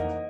Thank you.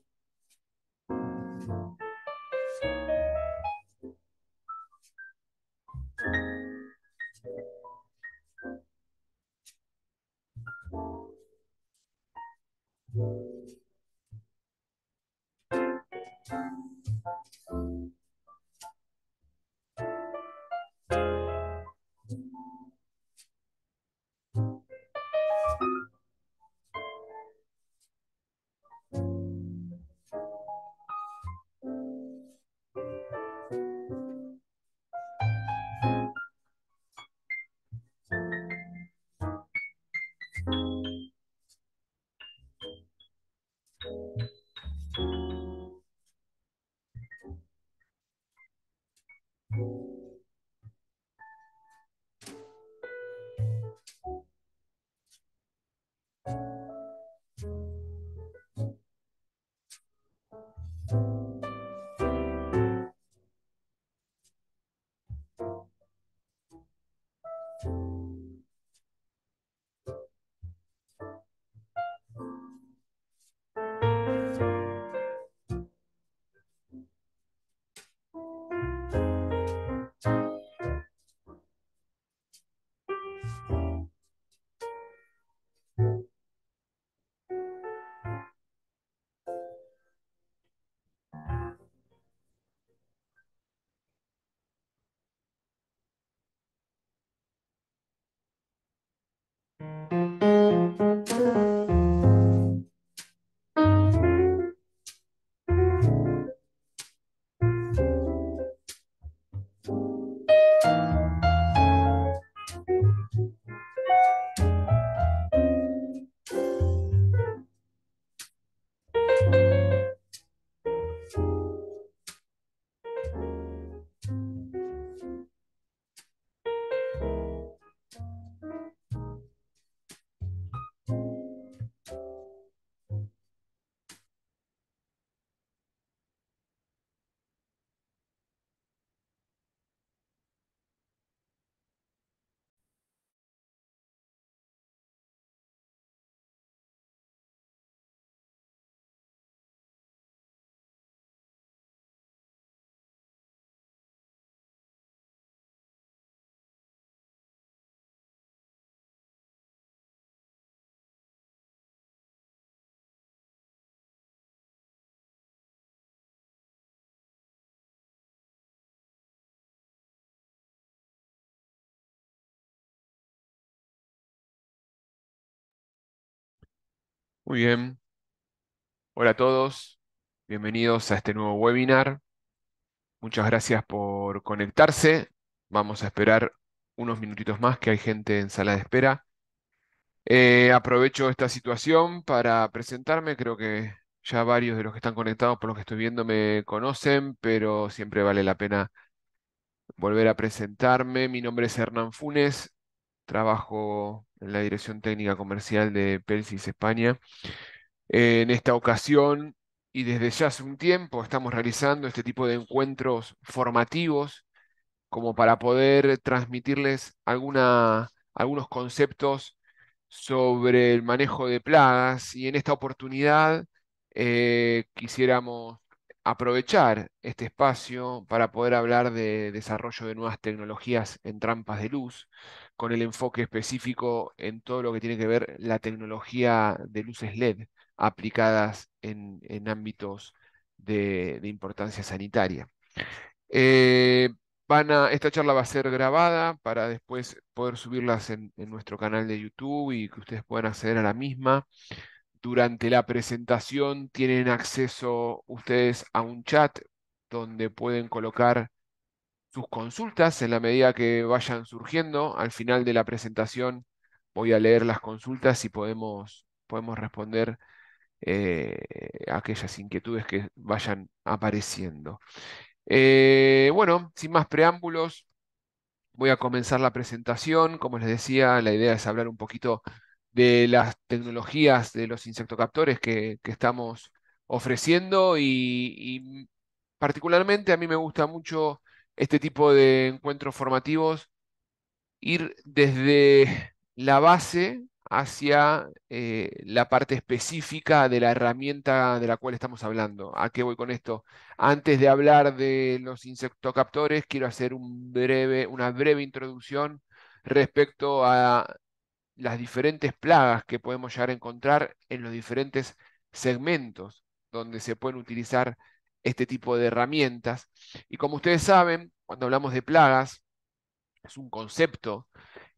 Muy bien. Hola a todos. Bienvenidos a este nuevo webinar. Muchas gracias por conectarse. Vamos a esperar unos minutitos más que hay gente en sala de espera. Eh, aprovecho esta situación para presentarme. Creo que ya varios de los que están conectados por lo que estoy viendo me conocen, pero siempre vale la pena volver a presentarme. Mi nombre es Hernán Funes. Trabajo en la Dirección Técnica Comercial de Pelsis España. En esta ocasión y desde ya hace un tiempo estamos realizando este tipo de encuentros formativos como para poder transmitirles alguna, algunos conceptos sobre el manejo de plagas y en esta oportunidad eh, quisiéramos aprovechar este espacio para poder hablar de desarrollo de nuevas tecnologías en trampas de luz, con el enfoque específico en todo lo que tiene que ver la tecnología de luces LED aplicadas en, ámbitos de, importancia sanitaria. Eh, esta charla va a ser grabada para después poder subirlas en, en nuestro canal de YouTube y que ustedes puedan acceder a la misma. Durante la presentación tienen acceso ustedes a un chat donde pueden colocar sus consultas en la medida que vayan surgiendo. Al final de la presentación voy a leer las consultas y podemos, podemos responder eh, aquellas inquietudes que vayan apareciendo. Eh, bueno, sin más preámbulos, voy a comenzar la presentación. Como les decía, la idea es hablar un poquito de las tecnologías de los insectocaptores que, que estamos ofreciendo y particularmente a mí me gusta mucho este tipo de encuentros formativos, ir desde la base hacia eh, la parte específica de la herramienta de la cual estamos hablando. ¿A qué voy con esto? Antes de hablar de los insectocaptores, quiero hacer un breve, una breve introducción respecto a las diferentes plagas que podemos llegar a encontrar en los diferentes segmentos donde se pueden utilizar este tipo de herramientas. Y como ustedes saben, cuando hablamos de plagas, es un concepto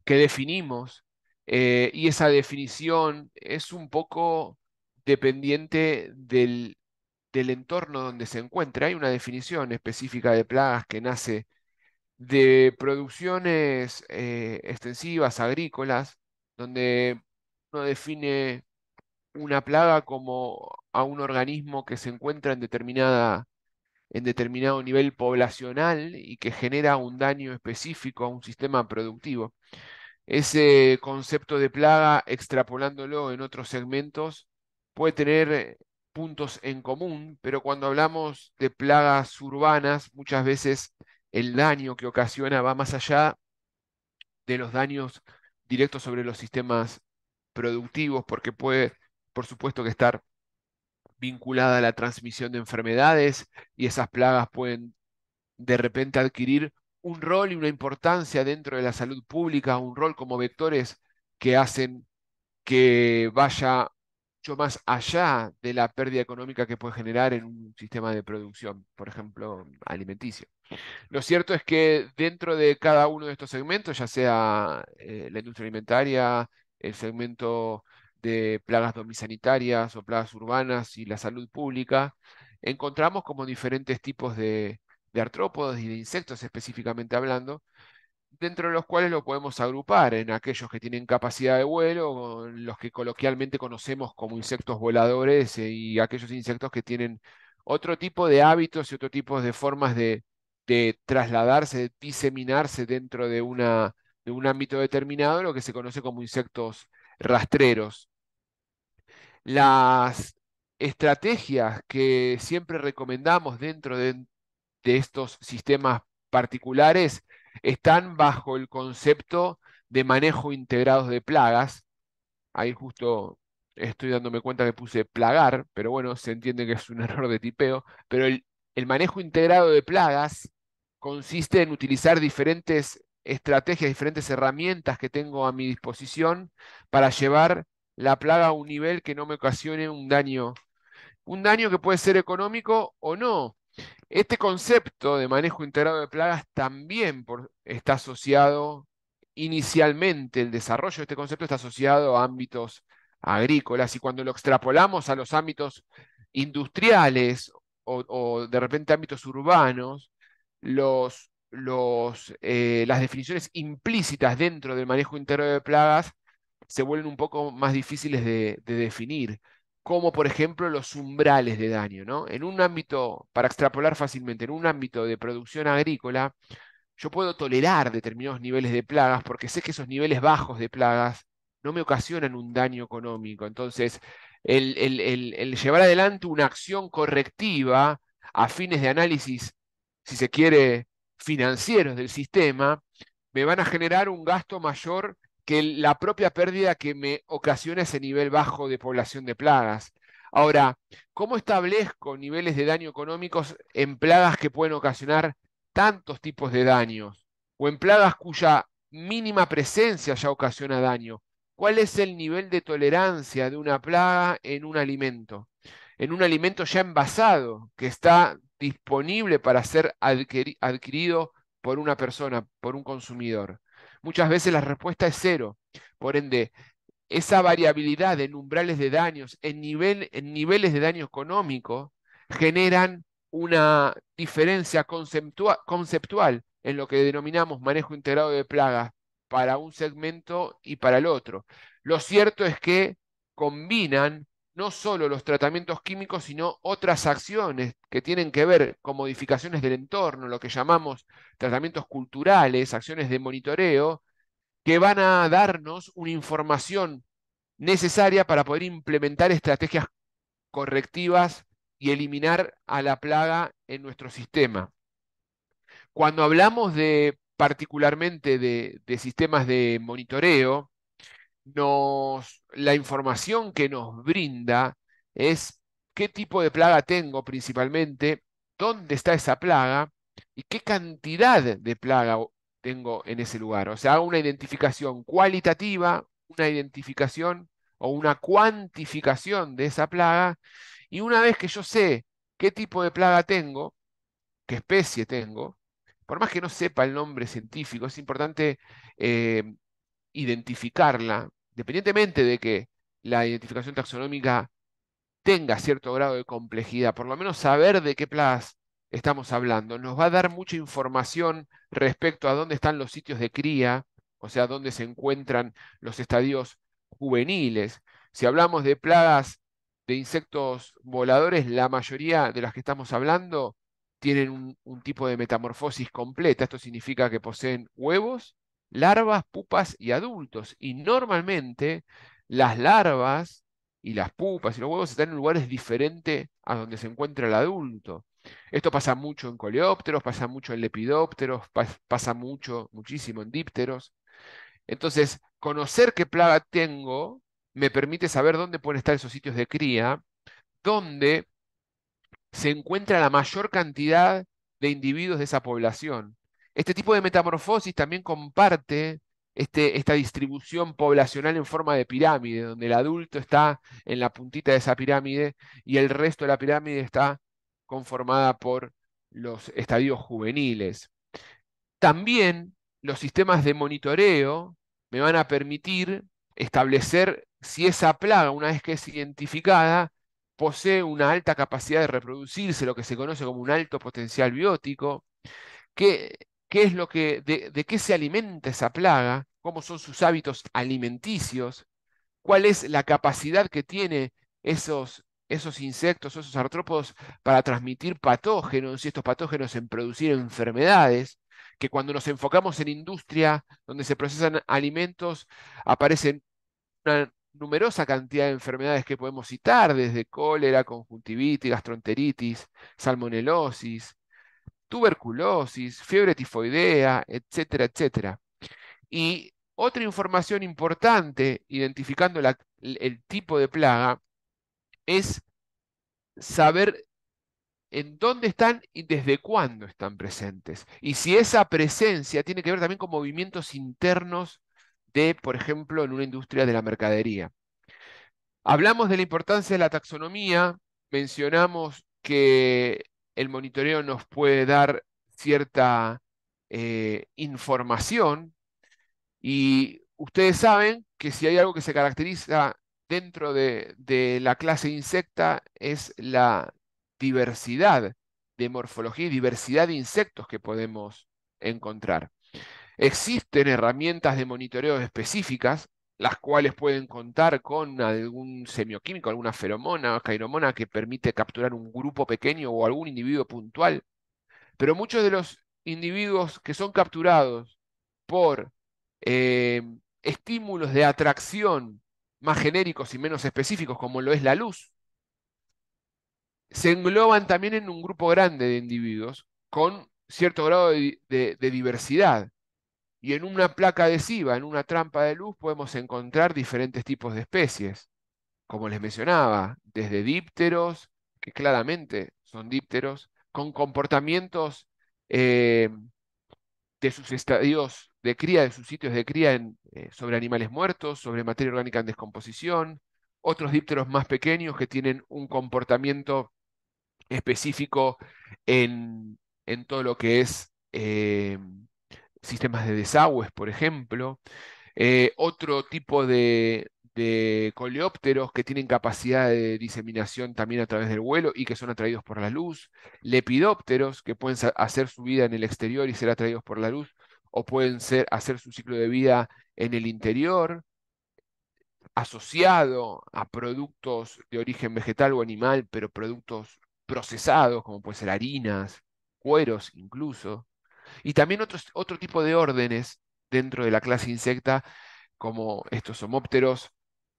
que definimos eh, y esa definición es un poco dependiente del, entorno donde se encuentra. Hay una definición específica de plagas que nace de producciones eh, extensivas, agrícolas, donde uno define una plaga como a un organismo que se encuentra en, determinada, en determinado nivel poblacional y que genera un daño específico a un sistema productivo. Ese concepto de plaga, extrapolándolo en otros segmentos, puede tener puntos en común, pero cuando hablamos de plagas urbanas, muchas veces el daño que ocasiona va más allá de los daños directos sobre los sistemas productivos, porque puede por supuesto que estar vinculada a la transmisión de enfermedades y esas plagas pueden de repente adquirir un rol y una importancia dentro de la salud pública, un rol como vectores que hacen que vaya mucho más allá de la pérdida económica que puede generar en un sistema de producción, por ejemplo, alimenticio. Lo cierto es que dentro de cada uno de estos segmentos, ya sea eh, la industria alimentaria, el segmento de plagas domisanitarias o plagas urbanas y la salud pública, encontramos como diferentes tipos de, artrópodos y de insectos específicamente hablando, dentro de los cuales lo podemos agrupar en aquellos que tienen capacidad de vuelo, los que coloquialmente conocemos como insectos voladores y aquellos insectos que tienen otro tipo de hábitos y otro tipo de formas de, trasladarse, de diseminarse dentro de, una, de un ámbito determinado, lo que se conoce como insectos rastreros. Las estrategias que siempre recomendamos dentro de, estos sistemas particulares están bajo el concepto de manejo integrado de plagas. Ahí justo estoy dándome cuenta que puse plagar, pero bueno, se entiende que es un error de tipeo. Pero el manejo integrado de plagas consiste en utilizar diferentes estrategias, diferentes herramientas que tengo a mi disposición para llevar la plaga a un nivel que no me ocasione un daño, un daño que puede ser económico o no. Este concepto de manejo integrado de plagas también está asociado inicialmente, el desarrollo de este concepto está asociado a ámbitos agrícolas y cuando lo extrapolamos a los ámbitos industriales o, de repente ámbitos urbanos, los, los, eh, las definiciones implícitas dentro del manejo integrado de plagas se vuelven un poco más difíciles de, definir, como por ejemplo los umbrales de daño. ¿no? En un ámbito, para extrapolar fácilmente, en un ámbito de producción agrícola, yo puedo tolerar determinados niveles de plagas porque sé que esos niveles bajos de plagas no me ocasionan un daño económico. Entonces, el, el, llevar adelante una acción correctiva a fines de análisis, si se quiere, financieros del sistema, me van a generar un gasto mayor que la propia pérdida que me ocasiona ese nivel bajo de población de plagas. Ahora, ¿cómo establezco niveles de daño económicos en plagas que pueden ocasionar tantos tipos de daños? O en plagas cuya mínima presencia ya ocasiona daño. ¿Cuál es el nivel de tolerancia de una plaga en un alimento? En un alimento ya envasado, que está disponible para ser adquirido por una persona, por un consumidor muchas veces la respuesta es cero. Por ende, esa variabilidad en umbrales de daños, en, nivel, en niveles de daño económico, generan una diferencia conceptual en lo que denominamos manejo integrado de plagas para un segmento y para el otro. Lo cierto es que combinan no solo los tratamientos químicos, sino otras acciones que tienen que ver con modificaciones del entorno, lo que llamamos tratamientos culturales, acciones de monitoreo, que van a darnos una información necesaria para poder implementar estrategias correctivas y eliminar a la plaga en nuestro sistema. Cuando hablamos de particularmente de, de sistemas de monitoreo, nos, la información que nos brinda es qué tipo de plaga tengo principalmente, dónde está esa plaga y qué cantidad de plaga tengo en ese lugar. O sea, una identificación cualitativa, una identificación o una cuantificación de esa plaga y una vez que yo sé qué tipo de plaga tengo, qué especie tengo, por más que no sepa el nombre científico, es importante eh, identificarla, independientemente de que la identificación taxonómica tenga cierto grado de complejidad, por lo menos saber de qué plagas estamos hablando, nos va a dar mucha información respecto a dónde están los sitios de cría, o sea, dónde se encuentran los estadios juveniles. Si hablamos de plagas de insectos voladores, la mayoría de las que estamos hablando tienen un tipo de metamorfosis completa. Esto significa que poseen huevos larvas, pupas y adultos. Y normalmente las larvas y las pupas y los huevos están en lugares diferentes a donde se encuentra el adulto. Esto pasa mucho en coleópteros, pasa mucho en lepidópteros, pasa mucho, muchísimo en dípteros. Entonces, conocer qué plaga tengo me permite saber dónde pueden estar esos sitios de cría, donde se encuentra la mayor cantidad de individuos de esa población. Este tipo de metamorfosis también comparte este, esta distribución poblacional en forma de pirámide, donde el adulto está en la puntita de esa pirámide y el resto de la pirámide está conformada por los estadios juveniles. También los sistemas de monitoreo me van a permitir establecer si esa plaga, una vez que es identificada, posee una alta capacidad de reproducirse, lo que se conoce como un alto potencial biótico, que qué es lo que, de, qué se alimenta esa plaga, cómo son sus hábitos alimenticios, cuál es la capacidad que tiene esos, esos insectos, esos artrópodos, para transmitir patógenos y estos patógenos en producir enfermedades, que cuando nos enfocamos en industria, donde se procesan alimentos, aparecen una numerosa cantidad de enfermedades que podemos citar, desde cólera, conjuntivitis, gastroenteritis, salmonelosis, tuberculosis, fiebre tifoidea, etcétera, etcétera. Y otra información importante, identificando el tipo de plaga, es saber en dónde están y desde cuándo están presentes. Y si esa presencia tiene que ver también con movimientos internos de, por ejemplo, en una industria de la mercadería. Hablamos de la importancia de la taxonomía, mencionamos que el monitoreo nos puede dar cierta eh, información y ustedes saben que si hay algo que se caracteriza dentro de, de la clase insecta es la diversidad de morfología y diversidad de insectos que podemos encontrar. Existen herramientas de monitoreo específicas las cuales pueden contar con algún semioquímico, alguna feromona o cairomona que permite capturar un grupo pequeño o algún individuo puntual. Pero muchos de los individuos que son capturados por em, estímulos de atracción más genéricos y menos específicos, como lo es la luz, se engloban también en un grupo grande de individuos con cierto grado de diversidad. Y en una placa adhesiva, en una trampa de luz, podemos encontrar diferentes tipos de especies. Como les mencionaba, desde dípteros, que claramente son dípteros, con comportamientos eh, de sus estadios de cría, de sus sitios de cría en, eh, sobre animales muertos, sobre materia orgánica en descomposición, otros dípteros más pequeños que tienen un comportamiento específico en, todo lo que es eh, sistemas de desagües, por ejemplo, eh, otro tipo de, coleópteros que tienen capacidad de diseminación también a través del vuelo y que son atraídos por la luz, lepidópteros que pueden hacer su vida en el exterior y ser atraídos por la luz, o pueden ser, hacer su ciclo de vida en el interior, asociado a productos de origen vegetal o animal, pero productos procesados, como pueden ser harinas, cueros incluso. Y también otros, otro tipo de órdenes dentro de la clase insecta, como estos homópteros,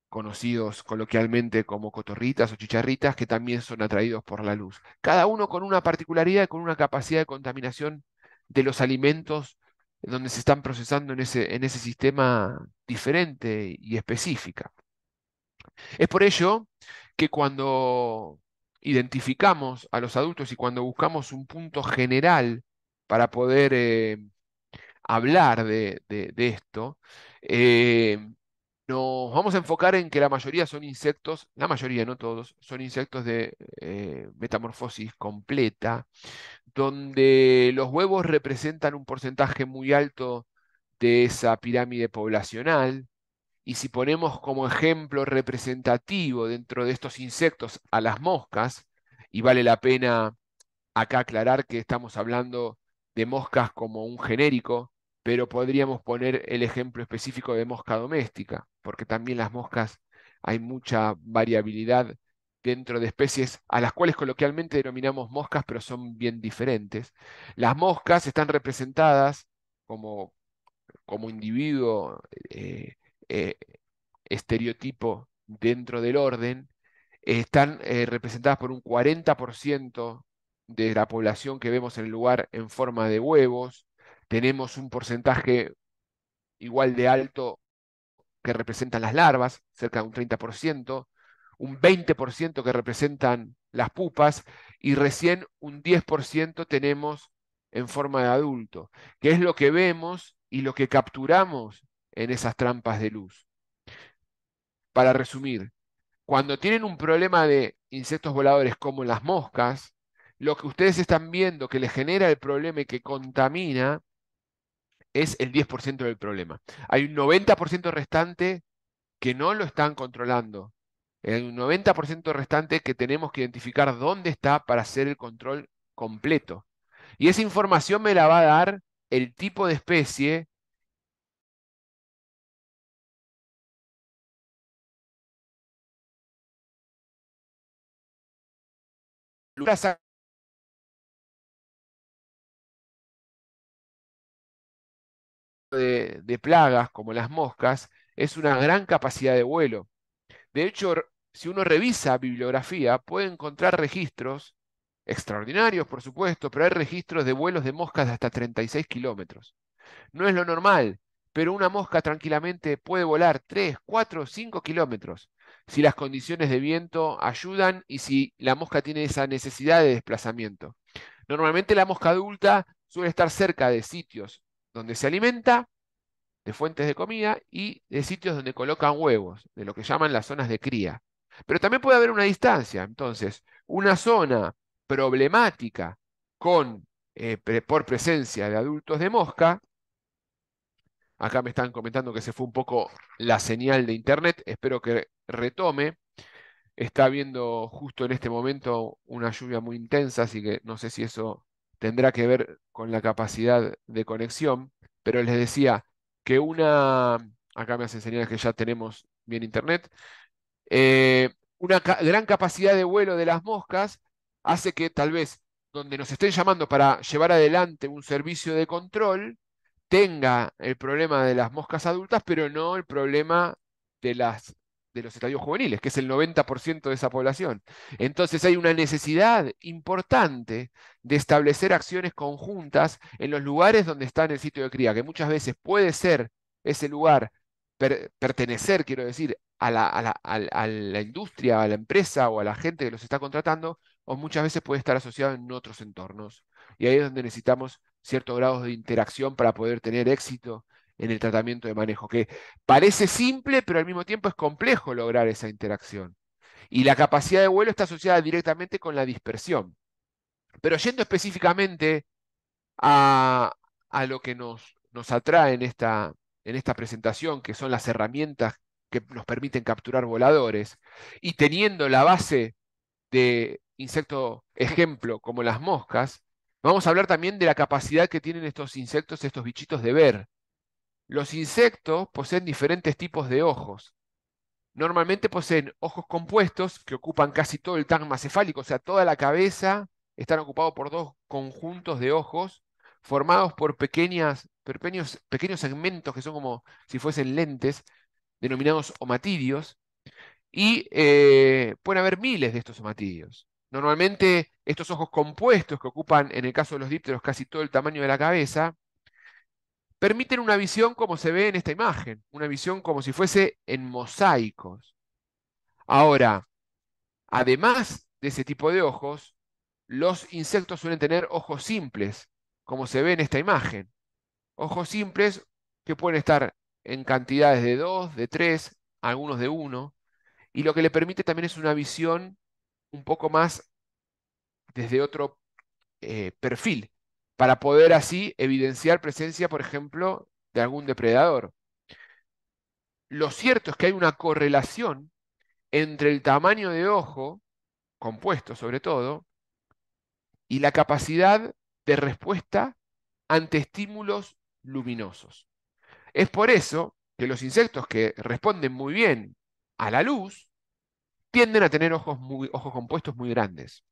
conocidos coloquialmente como cotorritas o chicharritas, que también son atraídos por la luz. Cada uno con una particularidad y con una capacidad de contaminación de los alimentos donde se están procesando en ese, en ese sistema diferente y específica. Es por ello que cuando identificamos a los adultos y cuando buscamos un punto general para poder eh, hablar de, esto, eh, nos vamos a enfocar en que la mayoría son insectos, la mayoría, no todos, son insectos de eh, metamorfosis completa, donde los huevos representan un porcentaje muy alto de esa pirámide poblacional. Y si ponemos como ejemplo representativo dentro de estos insectos a las moscas, y vale la pena acá aclarar que estamos hablando de moscas como un genérico, pero podríamos poner el ejemplo específico de mosca doméstica, porque también las moscas hay mucha variabilidad dentro de especies a las cuales coloquialmente denominamos moscas, pero son bien diferentes. Las moscas están representadas como, como individuo eh, eh, estereotipo dentro del orden, están eh, representadas por un 40% de la población que vemos en el lugar en forma de huevos, tenemos un porcentaje igual de alto que representan las larvas, cerca de un 30%, un 20% que representan las pupas y recién un 10% tenemos en forma de adulto, que es lo que vemos y lo que capturamos en esas trampas de luz. Para resumir, cuando tienen un problema de insectos voladores como las moscas, lo que ustedes están viendo que le genera el problema y que contamina es el 10% del problema. Hay un 90% restante que no lo están controlando. Hay un 90% restante que tenemos que identificar dónde está para hacer el control completo. Y esa información me la va a dar el tipo de especie de, plagas como las moscas es una gran capacidad de vuelo. De hecho, si uno revisa bibliografía, puede encontrar registros extraordinarios, por supuesto, pero hay registros de vuelos de moscas de hasta 36 kilómetros. No es lo normal, pero una mosca tranquilamente puede volar 3, 4, 5 kilómetros si las condiciones de viento ayudan y si la mosca tiene esa necesidad de desplazamiento. Normalmente la mosca adulta suele estar cerca de sitios donde se alimenta de fuentes de comida y de sitios donde colocan huevos, de lo que llaman las zonas de cría. Pero también puede haber una distancia. Entonces, una zona problemática con, eh, por presencia de adultos de mosca, acá me están comentando que se fue un poco la señal de internet, espero que retome. Está habiendo justo en este momento una lluvia muy intensa, así que no sé si eso tendrá que ver con la capacidad de conexión, pero les decía que una, acá me hacen señal que ya tenemos bien internet, eh, una gran capacidad de vuelo de las moscas hace que tal vez donde nos estén llamando para llevar adelante un servicio de control, tenga el problema de las moscas adultas, pero no el problema de las de los estadios juveniles, que es el 90% de esa población. Entonces hay una necesidad importante de establecer acciones conjuntas en los lugares donde está en el sitio de cría, que muchas veces puede ser ese lugar, pertenecer, quiero decir, a la, a, la, a la, industria, a la empresa o a la gente que los está contratando, o muchas veces puede estar asociado en otros entornos. Y ahí es donde necesitamos ciertos grados de interacción para poder tener éxito en el tratamiento de manejo, que parece simple, pero al mismo tiempo es complejo lograr esa interacción. Y la capacidad de vuelo está asociada directamente con la dispersión. Pero yendo específicamente a, a lo que nos, nos atrae en esta, en esta presentación, que son las herramientas que nos permiten capturar voladores, y teniendo la base de insecto ejemplo como las moscas, vamos a hablar también de la capacidad que tienen estos insectos, estos bichitos de ver. Los insectos poseen diferentes tipos de ojos. Normalmente poseen ojos compuestos que ocupan casi todo el tagma cefálico, o sea, toda la cabeza están ocupados por dos conjuntos de ojos formados por pequeñas, pequeños, segmentos que son como si fuesen lentes, denominados omatidios, y eh, pueden haber miles de estos omatidios. Normalmente estos ojos compuestos que ocupan, en el caso de los dípteros, casi todo el tamaño de la cabeza, permiten una visión como se ve en esta imagen, una visión como si fuese en mosaicos. Ahora, además de ese tipo de ojos, los insectos suelen tener ojos simples, como se ve en esta imagen. Ojos simples que pueden estar en cantidades de dos, de tres, algunos de uno, y lo que le permite también es una visión un poco más desde otro eh, perfil, para poder así evidenciar presencia, por ejemplo, de algún depredador. Lo cierto es que hay una correlación entre el tamaño de ojo, compuesto sobre todo, y la capacidad de respuesta ante estímulos luminosos. Es por eso que los insectos que responden muy bien a la luz tienden a tener ojos, muy, ojos compuestos muy grandes.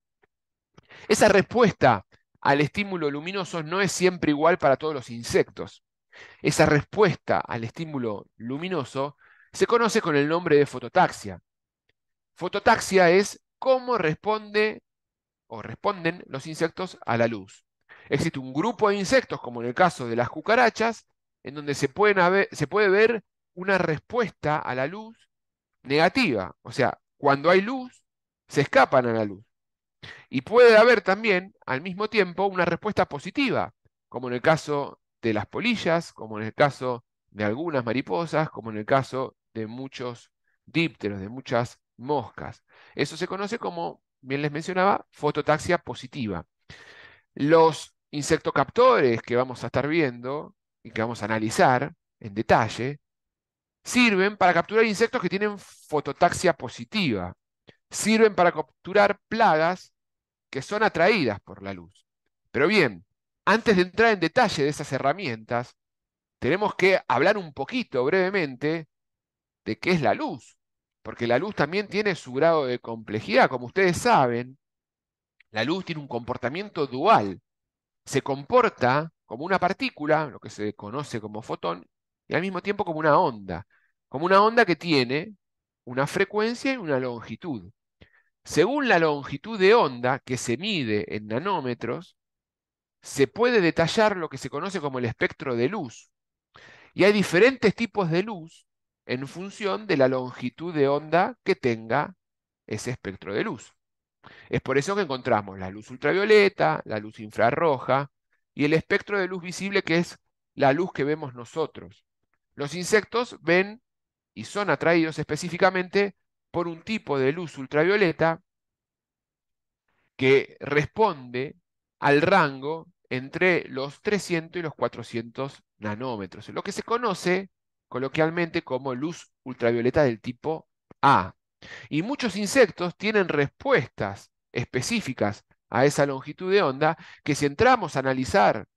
Esa respuesta al estímulo luminoso no es siempre igual para todos los insectos. Esa respuesta al estímulo luminoso se conoce con el nombre de fototaxia. Fototaxia es cómo responde o responden los insectos a la luz. Existe un grupo de insectos, como en el caso de las cucarachas, en donde se, se puede ver una respuesta a la luz negativa. O sea, cuando hay luz, se escapan a la luz. Y puede haber también, al mismo tiempo, una respuesta positiva, como en el caso de las polillas, como en el caso de algunas mariposas, como en el caso de muchos dípteros, de muchas moscas. Eso se conoce como, bien les mencionaba, fototaxia positiva. Los insectocaptores que vamos a estar viendo y que vamos a analizar en detalle, sirven para capturar insectos que tienen fototaxia positiva, sirven para capturar plagas que son atraídas por la luz. Pero bien, antes de entrar en detalle de esas herramientas, tenemos que hablar un poquito brevemente de qué es la luz, porque la luz también tiene su grado de complejidad. Como ustedes saben, la luz tiene un comportamiento dual. Se comporta como una partícula, lo que se conoce como fotón, y al mismo tiempo como una onda, como una onda que tiene una frecuencia y una longitud. Según la longitud de onda que se mide en nanómetros, se puede detallar lo que se conoce como el espectro de luz. Y hay diferentes tipos de luz en función de la longitud de onda que tenga ese espectro de luz. Es por eso que encontramos la luz ultravioleta, la luz infrarroja y el espectro de luz visible que es la luz que vemos nosotros. Los insectos ven y son atraídos específicamente por un tipo de luz ultravioleta que responde al rango entre los 300 y los 400 nanómetros, lo que se conoce coloquialmente como luz ultravioleta del tipo A. Y muchos insectos tienen respuestas específicas a esa longitud de onda que si entramos a analizar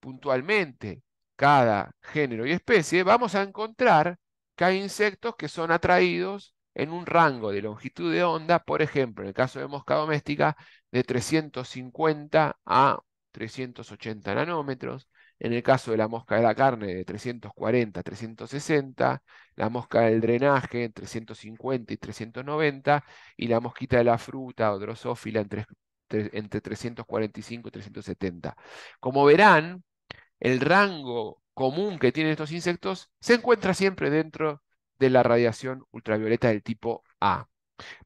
puntualmente cada género y especie, vamos a encontrar que hay insectos que son atraídos en un rango de longitud de onda, por ejemplo, en el caso de mosca doméstica, de 350 a 380 nanómetros, en el caso de la mosca de la carne de 340 a 360, la mosca del drenaje entre 350 y 390, y la mosquita de la fruta o drosófila entre, entre 345 y 370. Como verán, el rango común que tienen estos insectos se encuentra siempre dentro de la radiación ultravioleta del tipo A.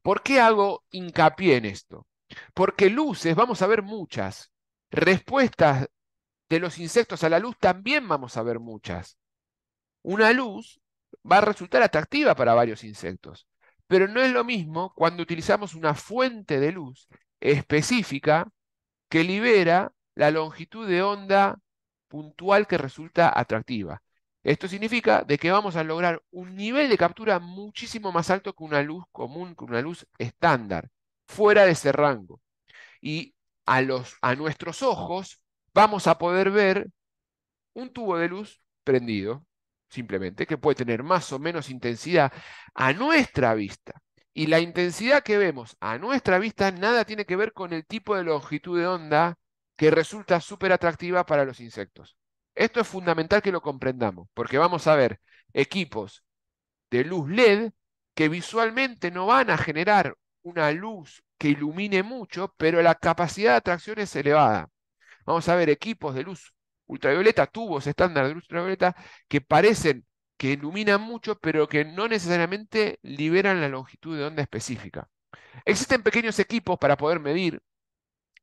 ¿Por qué hago hincapié en esto? Porque luces, vamos a ver muchas. Respuestas de los insectos a la luz también vamos a ver muchas. Una luz va a resultar atractiva para varios insectos, pero no es lo mismo cuando utilizamos una fuente de luz específica que libera la longitud de onda puntual que resulta atractiva. Esto significa de que vamos a lograr un nivel de captura muchísimo más alto que una luz común, que una luz estándar, fuera de ese rango. Y a, los, a nuestros ojos vamos a poder ver un tubo de luz prendido, simplemente, que puede tener más o menos intensidad a nuestra vista. Y la intensidad que vemos a nuestra vista nada tiene que ver con el tipo de longitud de onda que resulta súper atractiva para los insectos. Esto es fundamental que lo comprendamos, porque vamos a ver equipos de luz LED que visualmente no van a generar una luz que ilumine mucho, pero la capacidad de atracción es elevada. Vamos a ver equipos de luz ultravioleta, tubos estándar de luz ultravioleta, que parecen que iluminan mucho, pero que no necesariamente liberan la longitud de onda específica. Existen pequeños equipos para poder medir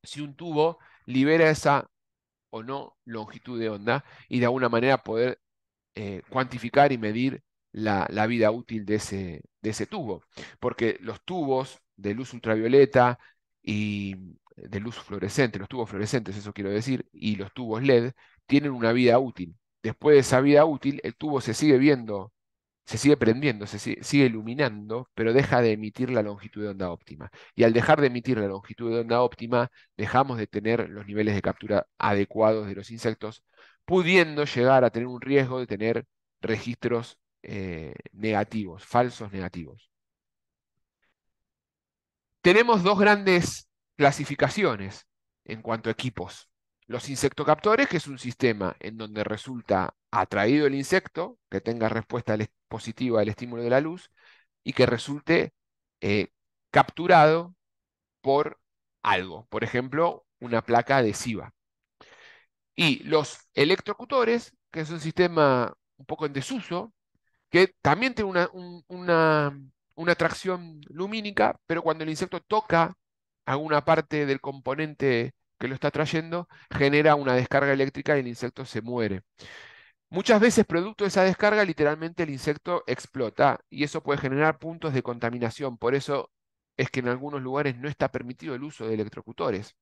si un tubo libera esa o no longitud de onda y de alguna manera poder eh, cuantificar y medir la, vida útil de ese, de ese, tubo. Porque los tubos de luz ultravioleta y de luz fluorescente, los tubos fluorescentes, eso quiero decir, y los tubos LED tienen una vida útil. Después de esa vida útil, el tubo se sigue viendo se sigue prendiendo, se sigue, iluminando, pero deja de emitir la longitud de onda óptima. Y al dejar de emitir la longitud de onda óptima, dejamos de tener los niveles de captura adecuados de los insectos, pudiendo llegar a tener un riesgo de tener registros eh, negativos, falsos negativos. Tenemos dos grandes clasificaciones en cuanto a equipos. Los insectocaptores, que es un sistema en donde resulta atraído el insecto, que tenga respuesta al, positiva del estímulo de la luz y que resulte eh, capturado por algo, por ejemplo, una placa adhesiva. Y los electrocutores, que es un sistema un poco en desuso, que también tiene una, una, una atracción lumínica, pero cuando el insecto toca alguna parte del componente que lo está trayendo, genera una descarga eléctrica y el insecto se muere. Muchas veces, producto de esa descarga, literalmente el insecto explota y eso puede generar puntos de contaminación. Por eso es que en algunos lugares no está permitido el uso de electrocutores.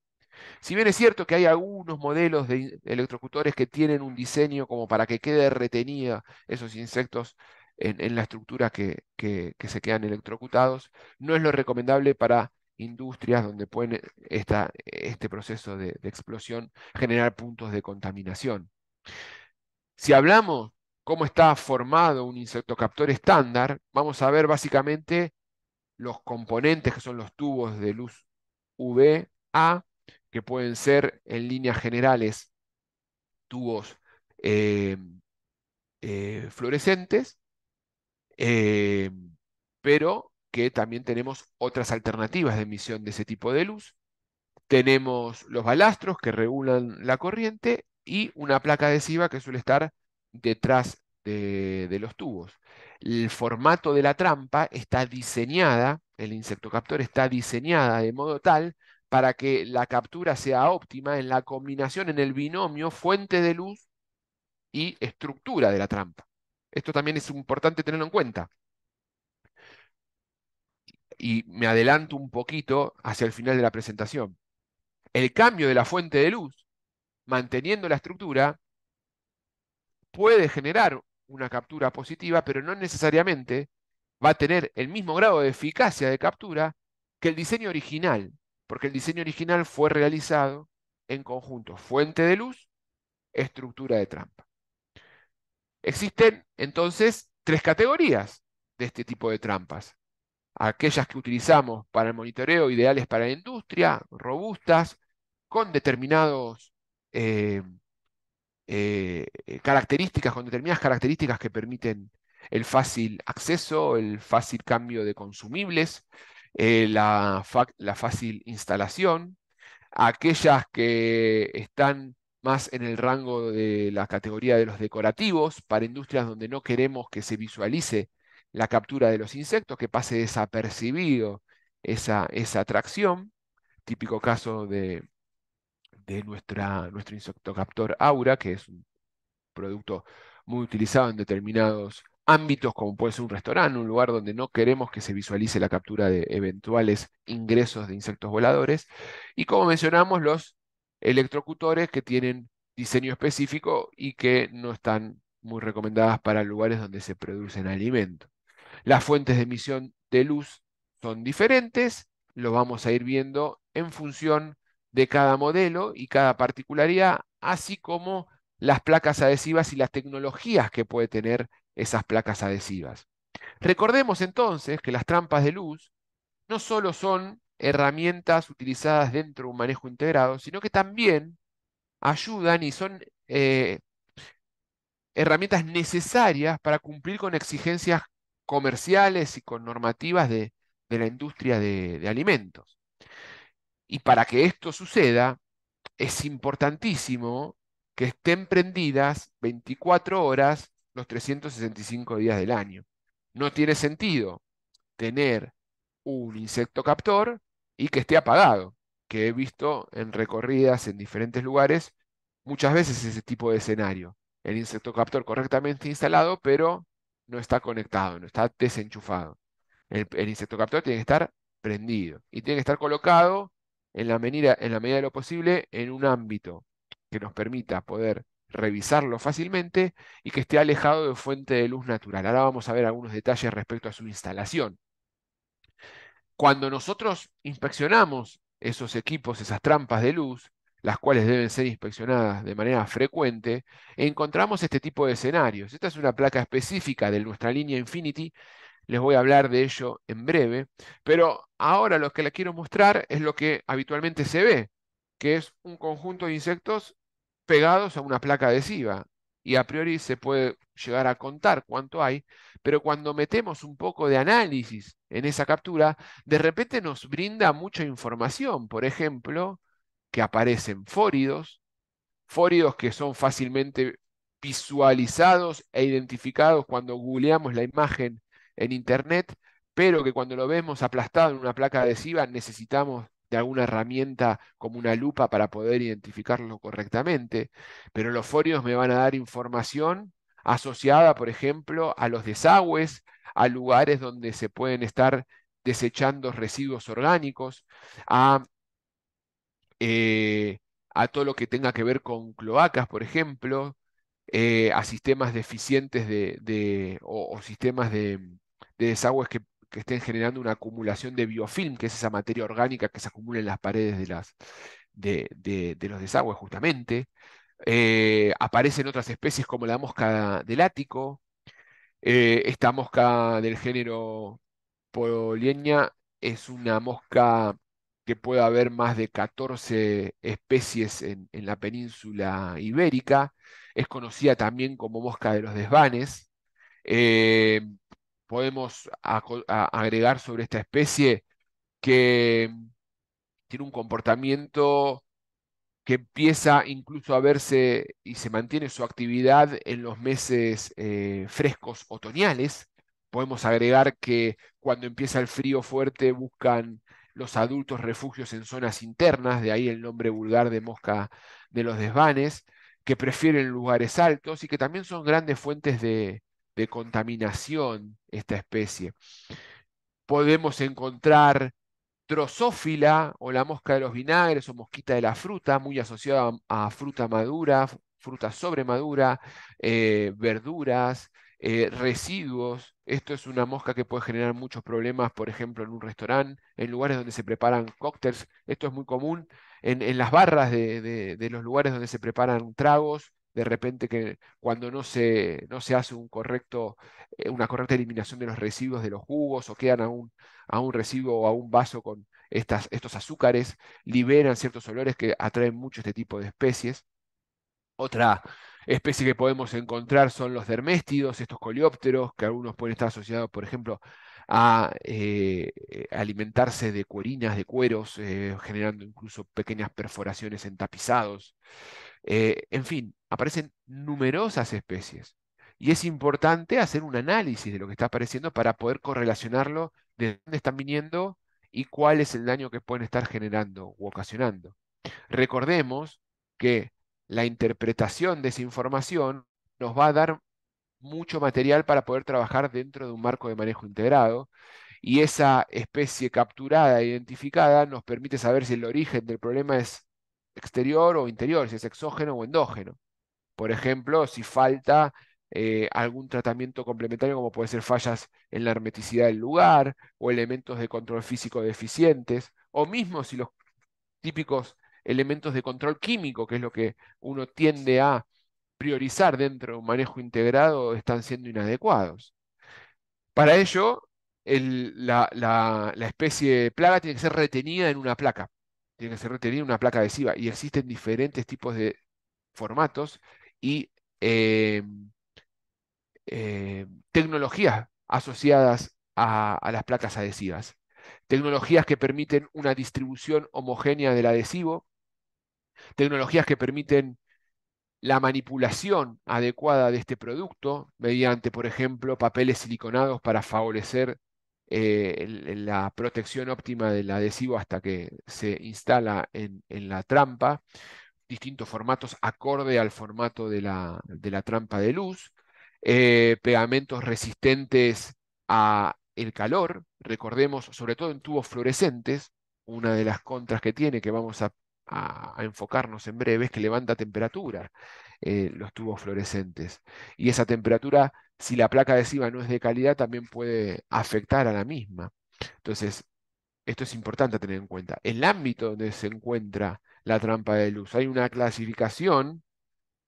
Si bien es cierto que hay algunos modelos de electrocutores que tienen un diseño como para que quede retenida esos insectos en, la estructura que, se quedan electrocutados, no es lo recomendable para industrias donde puede eh, este proceso de explosión generar puntos de contaminación. Si hablamos cómo está formado un insectocaptor estándar, vamos a ver básicamente los componentes que son los tubos de luz UV-A que pueden ser en líneas generales tubos eh, eh, fluorescentes, eh, pero que también tenemos otras alternativas de emisión de ese tipo de luz. Tenemos los balastros que regulan la corriente y una placa adhesiva que suele estar detrás de, los tubos. El formato de la trampa está diseñada, el insectocaptor está diseñada de modo tal para que la captura sea óptima en la combinación en el binomio fuente de luz y estructura de la trampa. Esto también es importante tenerlo en cuenta. Y me adelanto un poquito hacia el final de la presentación. El cambio de la fuente de luz manteniendo la estructura, puede generar una captura positiva, pero no necesariamente va a tener el mismo grado de eficacia de captura que el diseño original, porque el diseño original fue realizado en conjunto fuente de luz, estructura de trampa. Existen entonces tres categorías de este tipo de trampas. Aquellas que utilizamos para el monitoreo, ideales para la industria, robustas, con determinados eh, eh, eh, características, con determinadas características que permiten el fácil acceso, el fácil cambio de consumibles, la, fácil instalación, aquellas que están más en el rango de la categoría de los decorativos, para industrias donde no queremos que se visualice la captura de los insectos, que pase desapercibido esa atracción, típico caso de de nuestra, nuestro insectocaptor Aura, que es un producto muy utilizado en determinados ámbitos, como puede ser un restaurante, un lugar donde no queremos que se visualice la captura de eventuales ingresos de insectos voladores, y como mencionamos, los electrocutores que tienen diseño específico y que no están muy recomendadas para lugares donde se producen alimentos. Las fuentes de emisión de luz son diferentes, lo vamos a ir viendo en función de cada modelo y cada particularidad, así como las placas adhesivas y las tecnologías que puede tener esas placas adhesivas. Recordemos entonces que las trampas de luz no solo son herramientas utilizadas dentro de un manejo integrado, sino que también ayudan y son eh, herramientas necesarias para cumplir con exigencias comerciales y con normativas de, la industria de alimentos. Y para que esto suceda, es importantísimo que estén prendidas 24 horas los 365 días del año. No tiene sentido tener un insecto captor y que esté apagado, que he visto en recorridas en diferentes lugares muchas veces ese tipo de escenario. El insecto captor correctamente instalado, pero no está conectado, no está desenchufado. El, el insecto captor tiene que estar prendido y tiene que estar colocado en la, medida, en la medida de lo posible en un ámbito que nos permita poder revisarlo fácilmente y que esté alejado de fuente de luz natural. Ahora vamos a ver algunos detalles respecto a su instalación. Cuando nosotros inspeccionamos esos equipos, esas trampas de luz, las cuales deben ser inspeccionadas de manera frecuente, encontramos este tipo de escenarios. Esta es una placa específica de nuestra línea Infinity les voy a hablar de ello en breve, pero ahora lo que les quiero mostrar es lo que habitualmente se ve, que es un conjunto de insectos pegados a una placa adhesiva. Y a priori se puede llegar a contar cuánto hay, pero cuando metemos un poco de análisis en esa captura, de repente nos brinda mucha información. Por ejemplo, que aparecen fóridos, fóridos que son fácilmente visualizados e identificados cuando googleamos la imagen en Internet, pero que cuando lo vemos aplastado en una placa adhesiva necesitamos de alguna herramienta como una lupa para poder identificarlo correctamente. Pero los foros me van a dar información asociada, por ejemplo, a los desagües, a lugares donde se pueden estar desechando residuos orgánicos, a, eh, todo lo que tenga que ver con cloacas, por ejemplo, eh, a sistemas deficientes de, o sistemas de, de desagües que, estén generando una acumulación de biofilm, que es esa materia orgánica que se acumula en las paredes de, las, de, los desagües, justamente. Eh, aparecen otras especies como la mosca del ático, eh, esta mosca del género Polienia es una mosca que puede haber más de 14 especies en, la península ibérica. Es conocida también como mosca de los desvanes. Eh, podemos agregar sobre esta especie que mm, tiene un comportamiento que empieza incluso a verse y se mantiene su actividad en los meses eh, frescos otoñales. Podemos agregar que cuando empieza el frío fuerte buscan los adultos refugios en zonas internas, de ahí el nombre vulgar de mosca de los desvanes, que prefieren lugares altos y que también son grandes fuentes de, de contaminación esta especie. Podemos encontrar drosófila o la mosca de los vinagres o mosquita de la fruta, muy asociada a fruta madura, fruta sobremadura, eh, verduras, eh, residuos. Esto es una mosca que puede generar muchos problemas, por ejemplo, en un restaurante, en lugares donde se preparan cócteles. Esto es muy común en, las barras de, los lugares donde se preparan tragos de repente que cuando no se, no se hace un correcto, eh, una correcta eliminación de los residuos de los jugos o quedan a un, residuo o a un vaso con estas, estos azúcares, liberan ciertos olores que atraen mucho este tipo de especies. Otra especie que podemos encontrar son los derméstidos, estos coleópteros, que algunos pueden estar asociados, por ejemplo, a eh, eh, alimentarse de cuerinas, de cueros, generando incluso pequeñas perforaciones en tapizados. en fin, aparecen numerosas especies. Y es importante hacer un análisis de lo que está apareciendo para poder correlacionarlo de dónde están viniendo y cuál es el daño que pueden estar generando u ocasionando. Recordemos que la interpretación de esa información nos va a dar mucho material para poder trabajar dentro de un marco de manejo integrado y esa especie capturada e identificada nos permite saber si el origen del problema es exterior o interior, si es exógeno o endógeno. Por ejemplo, si falta eh, algún tratamiento complementario, como puede ser fallas en la hermeticidad del lugar o elementos de control físico deficientes, o mismo si los típicos elementos de control químico, que es lo que uno tiende a priorizar dentro de un manejo integrado, están siendo inadecuados. Para ello, la, la, especie de plaga tiene que ser retenida en una placa, tiene que ser retenida en una placa adhesiva, y existen diferentes tipos de formatos y em, eh, tecnologías asociadas a, las placas adhesivas. Tecnologías que permiten una distribución homogénea del adhesivo, tecnologías que permiten la manipulación adecuada de este producto mediante, por ejemplo, papeles siliconados para favorecer eh, la protección óptima del adhesivo hasta que se instala en la trampa, distintos formatos acorde al formato de la, de la trampa de luz, eh, pegamentos resistentes al calor, recordemos, sobre todo en tubos fluorescentes, una de las contras que tiene, que vamos a, enfocarnos en breve, es que levanta temperatura eh, los tubos fluorescentes. Y esa temperatura, si la placa adhesiva no es de calidad, también puede afectar a la misma. Entonces, esto es importante tener en cuenta. El ámbito donde se encuentra la trampa de luz. Hay una clasificación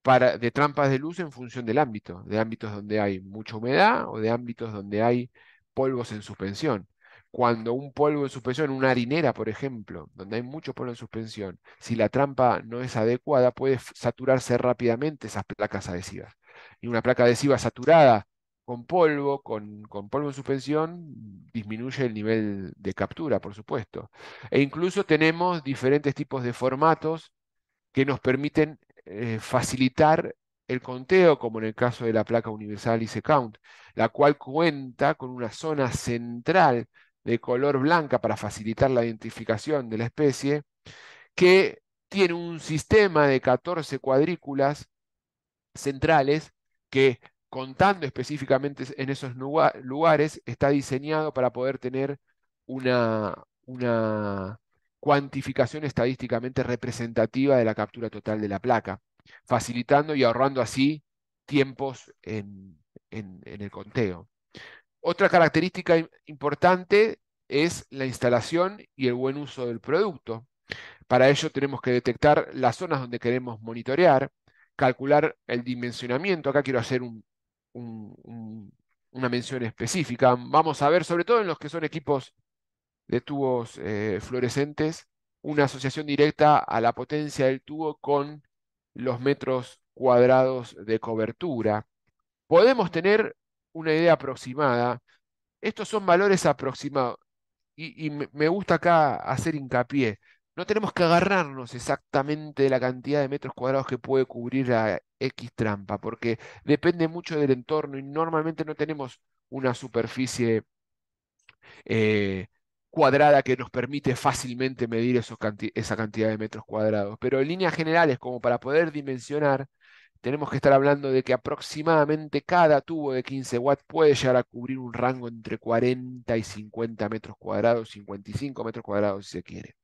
para, de trampas de luz en función del ámbito, de ámbitos donde hay mucha humedad o de ámbitos donde hay polvos en suspensión. Cuando un polvo en suspensión, una harinera, por ejemplo, donde hay mucho polvo en suspensión, si la trampa no es adecuada, puede saturarse rápidamente esas placas adhesivas. Y una placa adhesiva saturada con polvo, con, polvo en suspensión, disminuye el nivel de captura, por supuesto. E incluso tenemos diferentes tipos de formatos que nos permiten eh, facilitar el conteo, como en el caso de la placa universal IC Count, la cual cuenta con una zona central de color blanca para facilitar la identificación de la especie, que tiene un sistema de 14 cuadrículas centrales que contando específicamente en esos lugares, está diseñado para poder tener una, cuantificación estadísticamente representativa de la captura total de la placa, facilitando y ahorrando así tiempos en, el conteo. Otra característica importante es la instalación y el buen uso del producto. Para ello tenemos que detectar las zonas donde queremos monitorear, calcular el dimensionamiento. Acá quiero hacer un, una mención específica. Vamos a ver, sobre todo en los que son equipos de tubos eh, fluorescentes, una asociación directa a la potencia del tubo con los metros cuadrados de cobertura. Podemos tener una idea aproximada. Estos son valores aproximados. y me gusta acá hacer hincapié no tenemos que agarrarnos exactamente de la cantidad de metros cuadrados que puede cubrir la X trampa, porque depende mucho del entorno y normalmente no tenemos una superficie eh, cuadrada que nos permite fácilmente medir esa cantidad de metros cuadrados. Pero en líneas generales, como para poder dimensionar, tenemos que estar hablando de que aproximadamente cada tubo de 15 watts puede llegar a cubrir un rango entre 40 y 50 metros cuadrados, 55 metros cuadrados si se quiere.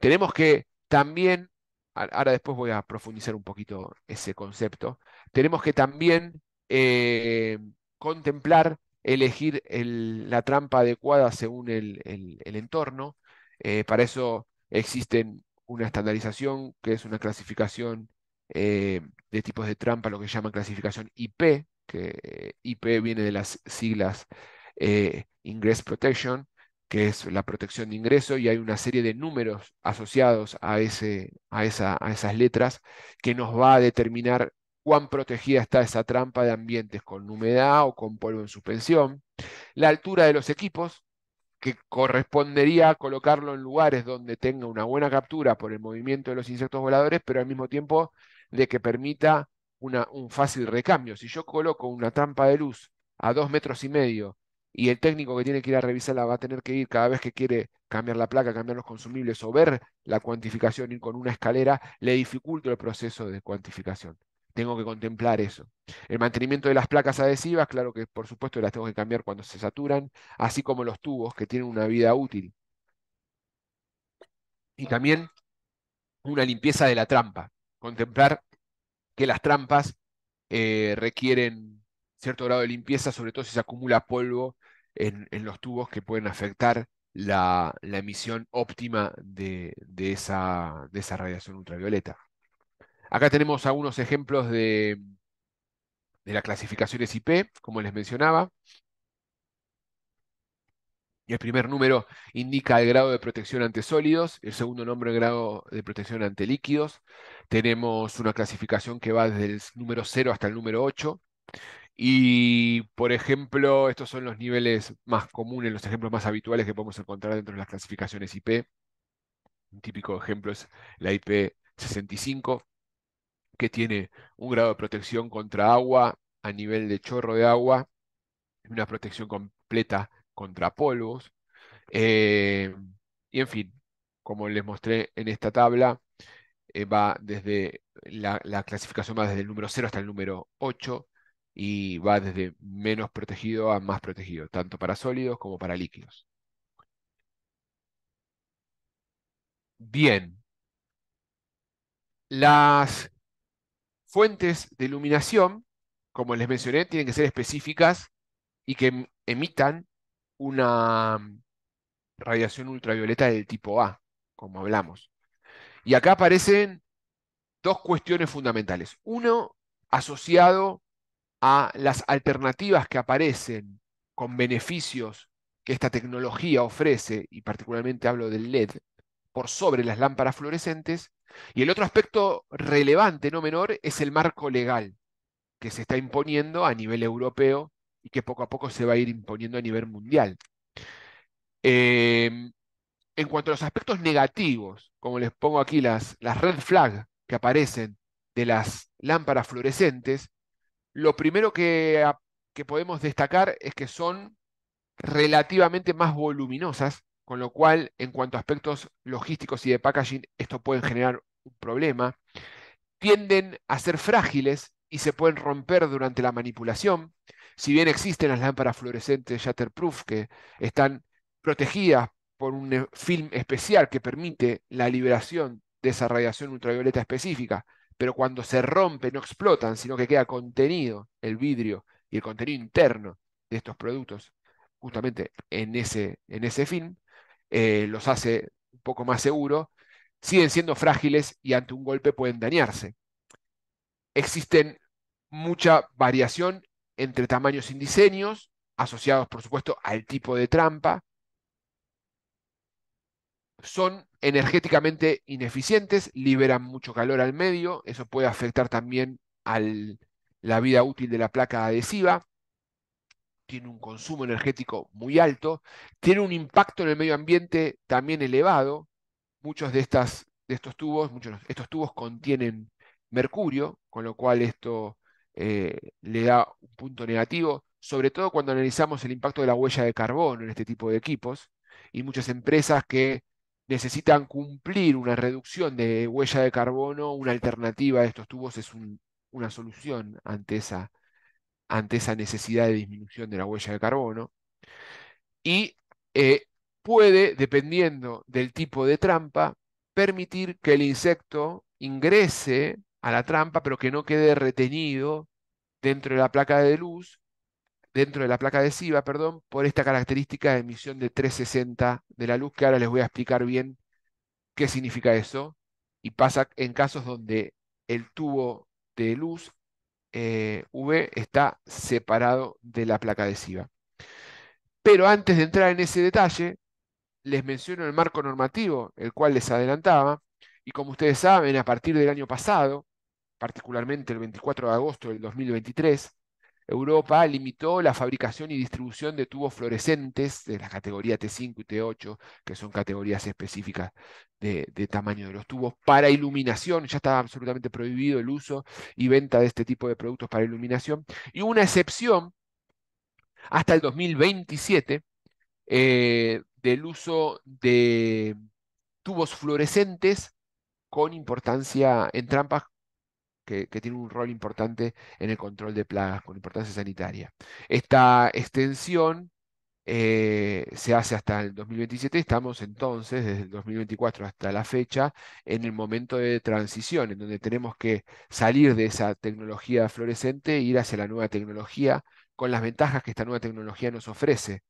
Tenemos que también, ahora después voy a profundizar un poquito ese concepto, tenemos que también eh, contemplar, elegir la trampa adecuada según el, entorno. Eh, para eso existen una estandarización que es una clasificación eh, de tipos de trampa, lo que llaman clasificación IP, que IP viene de las siglas Ingress Protection, que es la protección de ingreso, y hay una serie de números asociados a, a, a esas letras que nos va a determinar cuán protegida está esa trampa de ambientes con humedad o con polvo en suspensión, la altura de los equipos, que correspondería colocarlo en lugares donde tenga una buena captura por el movimiento de los insectos voladores, pero al mismo tiempo de que permita un fácil recambio. Si yo coloco una trampa de luz a dos metros y medio y el técnico que tiene que ir a revisarla va a tener que ir cada vez que quiere cambiar la placa, cambiar los consumibles o ver la cuantificación, ir con una escalera, le dificulta el proceso de cuantificación. Tengo que contemplar eso. El mantenimiento de las placas adhesivas, claro que por supuesto las tengo que cambiar cuando se saturan, así como los tubos que tienen una vida útil. Y también una limpieza de la trampa. Contemplar que las trampas eh, requieren cierto grado de limpieza, sobre todo si se acumula polvo en, los tubos que pueden afectar la, emisión óptima de, esa, radiación ultravioleta. Acá tenemos algunos ejemplos de, de las clasificaciones IP, como les mencionaba. El primer número indica el grado de protección ante sólidos, el segundo nombre el grado de protección ante líquidos. Tenemos una clasificación que va desde el número 0 hasta el número 8. Y, por ejemplo, estos son los niveles más comunes, los ejemplos más habituales que podemos encontrar dentro de las clasificaciones IP. Un típico ejemplo es la IP 65, que tiene un grado de protección contra agua a nivel de chorro de agua, una protección completa contra polvos. Eh, y en fin, como les mostré en esta tabla, eh, va desde la, la, clasificación va desde el número 0 hasta el número 8 y va desde menos protegido a más protegido, tanto para sólidos como para líquidos. Bien. Las fuentes de iluminación, como les mencioné, tienen que ser específicas y que em, emitan una mm, radiación ultravioleta del tipo A, como hablamos. Y acá aparecen dos cuestiones fundamentales. Uno, asociado a las alternativas que aparecen con beneficios que esta tecnología ofrece, y particularmente hablo del LED, por sobre las lámparas fluorescentes. Y el otro aspecto relevante, no menor, es el marco legal que se está imponiendo a nivel europeo y que poco a poco se va a ir imponiendo a nivel mundial. Em, en cuanto a los aspectos negativos, como les pongo aquí las, las red flag que aparecen de las lámparas fluorescentes, lo primero ah, que, podemos destacar es que son relativamente más voluminosas, con lo cual en cuanto a aspectos logísticos y de packaging, esto puede generar un problema. Tienden a ser frágiles y se pueden romper durante la manipulación. Si bien existen las lámparas fluorescentes shatterproof que están protegidas por un eh, film especial que permite la liberación de esa radiación ultravioleta específica, pero cuando se rompe no explotan, sino que queda contenido el vidrio y el contenido interno de estos productos justamente en ese, en ese film, eh, los hace un poco más seguros, siguen siendo frágiles y ante un golpe pueden dañarse. Existen mucha variación entre tamaños y diseños, asociados por supuesto al tipo de trampa, son energéticamente ineficientes, liberan mucho calor al medio, eso puede afectar también a la vida útil de la placa adhesiva, tiene un consumo energético muy alto, tiene un impacto en el medio ambiente también elevado, muchos de, estas, de estos tubos, muchos estos tubos contienen mercurio, con lo cual esto eh, le da un punto negativo, sobre todo cuando analizamos el impacto de la huella de carbono en este tipo de equipos, y muchas empresas que necesitan cumplir una reducción de huella de carbono, una alternativa a estos tubos es una solución ante esa, ante esa necesidad de disminución de la huella de carbono. Y eh, puede, dependiendo del tipo de trampa, permitir que el insecto ingrese a la trampa, pero que no quede retenido dentro de la placa de luz, dentro de la placa adhesiva, perdón, por esta característica de emisión de 360 de la luz, que ahora les voy a explicar bien qué significa eso. Y pasa en casos donde el tubo de luz eh, V está separado de la placa adhesiva. Pero antes de entrar en ese detalle, les menciono el marco normativo, el cual les adelantaba, y como ustedes saben, a partir del año pasado, particularmente el 24 de agosto del 2023, Europa limitó la fabricación y distribución de tubos fluorescentes de la categoría T5 y T8, que son categorías específicas de, tamaño de los tubos, para iluminación. Ya estaba absolutamente prohibido el uso y venta de este tipo de productos para iluminación. Y una excepción hasta el 2027 eh, del uso de tubos fluorescentes con importancia en trampas que, tiene un rol importante en el control de plagas, con importancia sanitaria. Esta extensión eh, se hace hasta el 2027, estamos entonces, desde el 2024 hasta la fecha, en el momento de transición, en donde tenemos que salir de esa tecnología fluorescente e ir hacia la nueva tecnología, con las ventajas que esta nueva tecnología nos ofrece,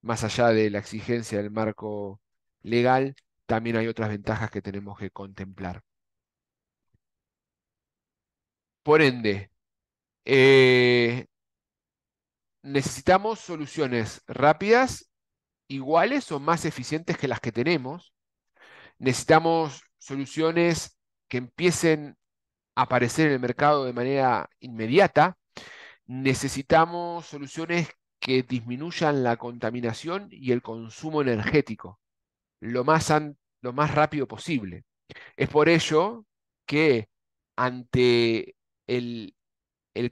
más allá de la exigencia del marco legal, también hay otras ventajas que tenemos que contemplar. Por ende, eh, necesitamos soluciones rápidas, iguales o más eficientes que las que tenemos. Necesitamos soluciones que empiecen a aparecer en el mercado de manera inmediata. Necesitamos soluciones que disminuyan la contaminación y el consumo energético lo más, lo más rápido posible. Es por ello que ante el,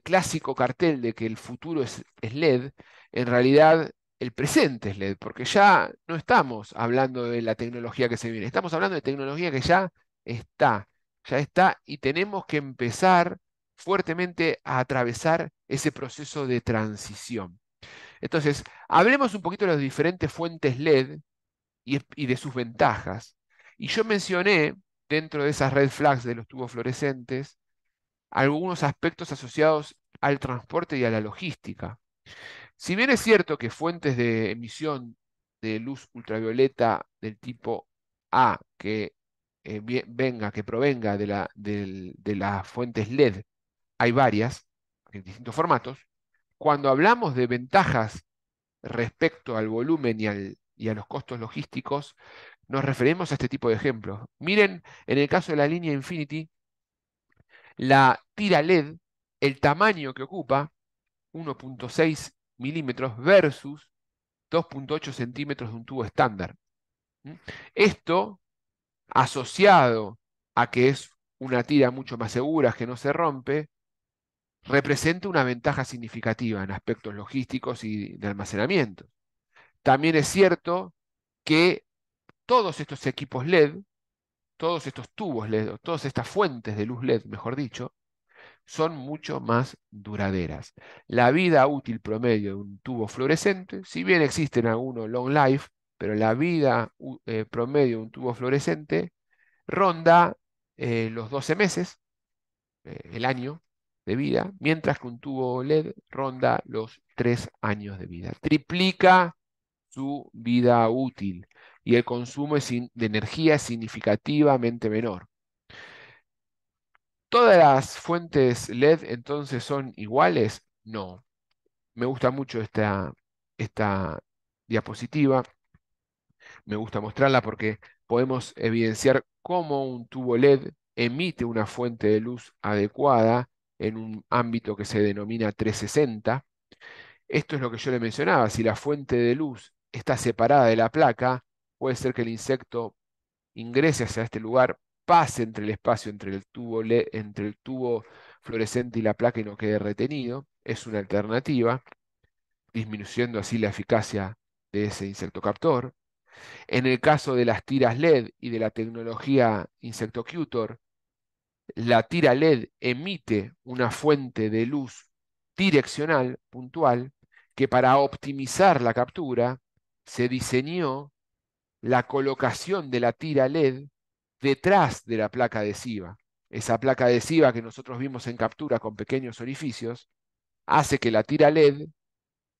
clásico cartel de que el futuro es, LED, en realidad el presente es LED, porque ya no estamos hablando de la tecnología que se viene, estamos hablando de tecnología que ya está, ya está y tenemos que empezar fuertemente a atravesar ese proceso de transición. Entonces, hablemos un poquito de las diferentes fuentes LED y de sus ventajas. Y yo mencioné dentro de esas red flags de los tubos fluorescentes algunos aspectos asociados al transporte y a la logística. Si bien es cierto que fuentes de emisión de luz ultravioleta del tipo A que eh, venga, que provenga de, las fuentes LED, hay varias, en distintos formatos, cuando hablamos de ventajas respecto al volumen y, y, a los costos logísticos, nos referimos a este tipo de ejemplos. Miren, en el caso de la línea Infinity, la tira LED, el tamaño que ocupa, 1.6 milímetros versus 2.8 centímetros de un tubo estándar. Esto, asociado a que es una tira mucho más segura, que no se rompe, representa una ventaja significativa en aspectos logísticos y de almacenamiento. También es cierto que todos estos equipos LED todos estos tubos LED, todas estas fuentes de luz LED, mejor dicho, son mucho más duraderas. La vida útil promedio de un tubo fluorescente, si bien existen algunos long life, pero la vida eh, promedio de un tubo fluorescente ronda eh, los 12 meses, eh, el año de vida, mientras que un tubo LED ronda los 3 años de vida. Triplica su vida útil y el consumo de energía es significativamente menor. ¿Todas las fuentes LED entonces son iguales? No. Me gusta mucho esta, diapositiva. Me gusta mostrarla porque podemos evidenciar cómo un tubo LED emite una fuente de luz adecuada en un ámbito que se denomina 360. Esto es lo que yo le mencionaba, si la fuente de luz está separada de la placa, Puede ser que el insecto ingrese hacia este lugar, pase entre el espacio, entre el tubo, entre el tubo fluorescente y la placa y no quede retenido. Es una alternativa, disminuyendo así la eficacia de ese insecto captor. En el caso de las tiras LED y de la tecnología Insectocutor, la tira LED emite una fuente de luz direccional, puntual, que para optimizar la captura se diseñó la colocación de la tira LED detrás de la placa adhesiva. Esa placa adhesiva que nosotros vimos en captura con pequeños orificios hace que la tira LED,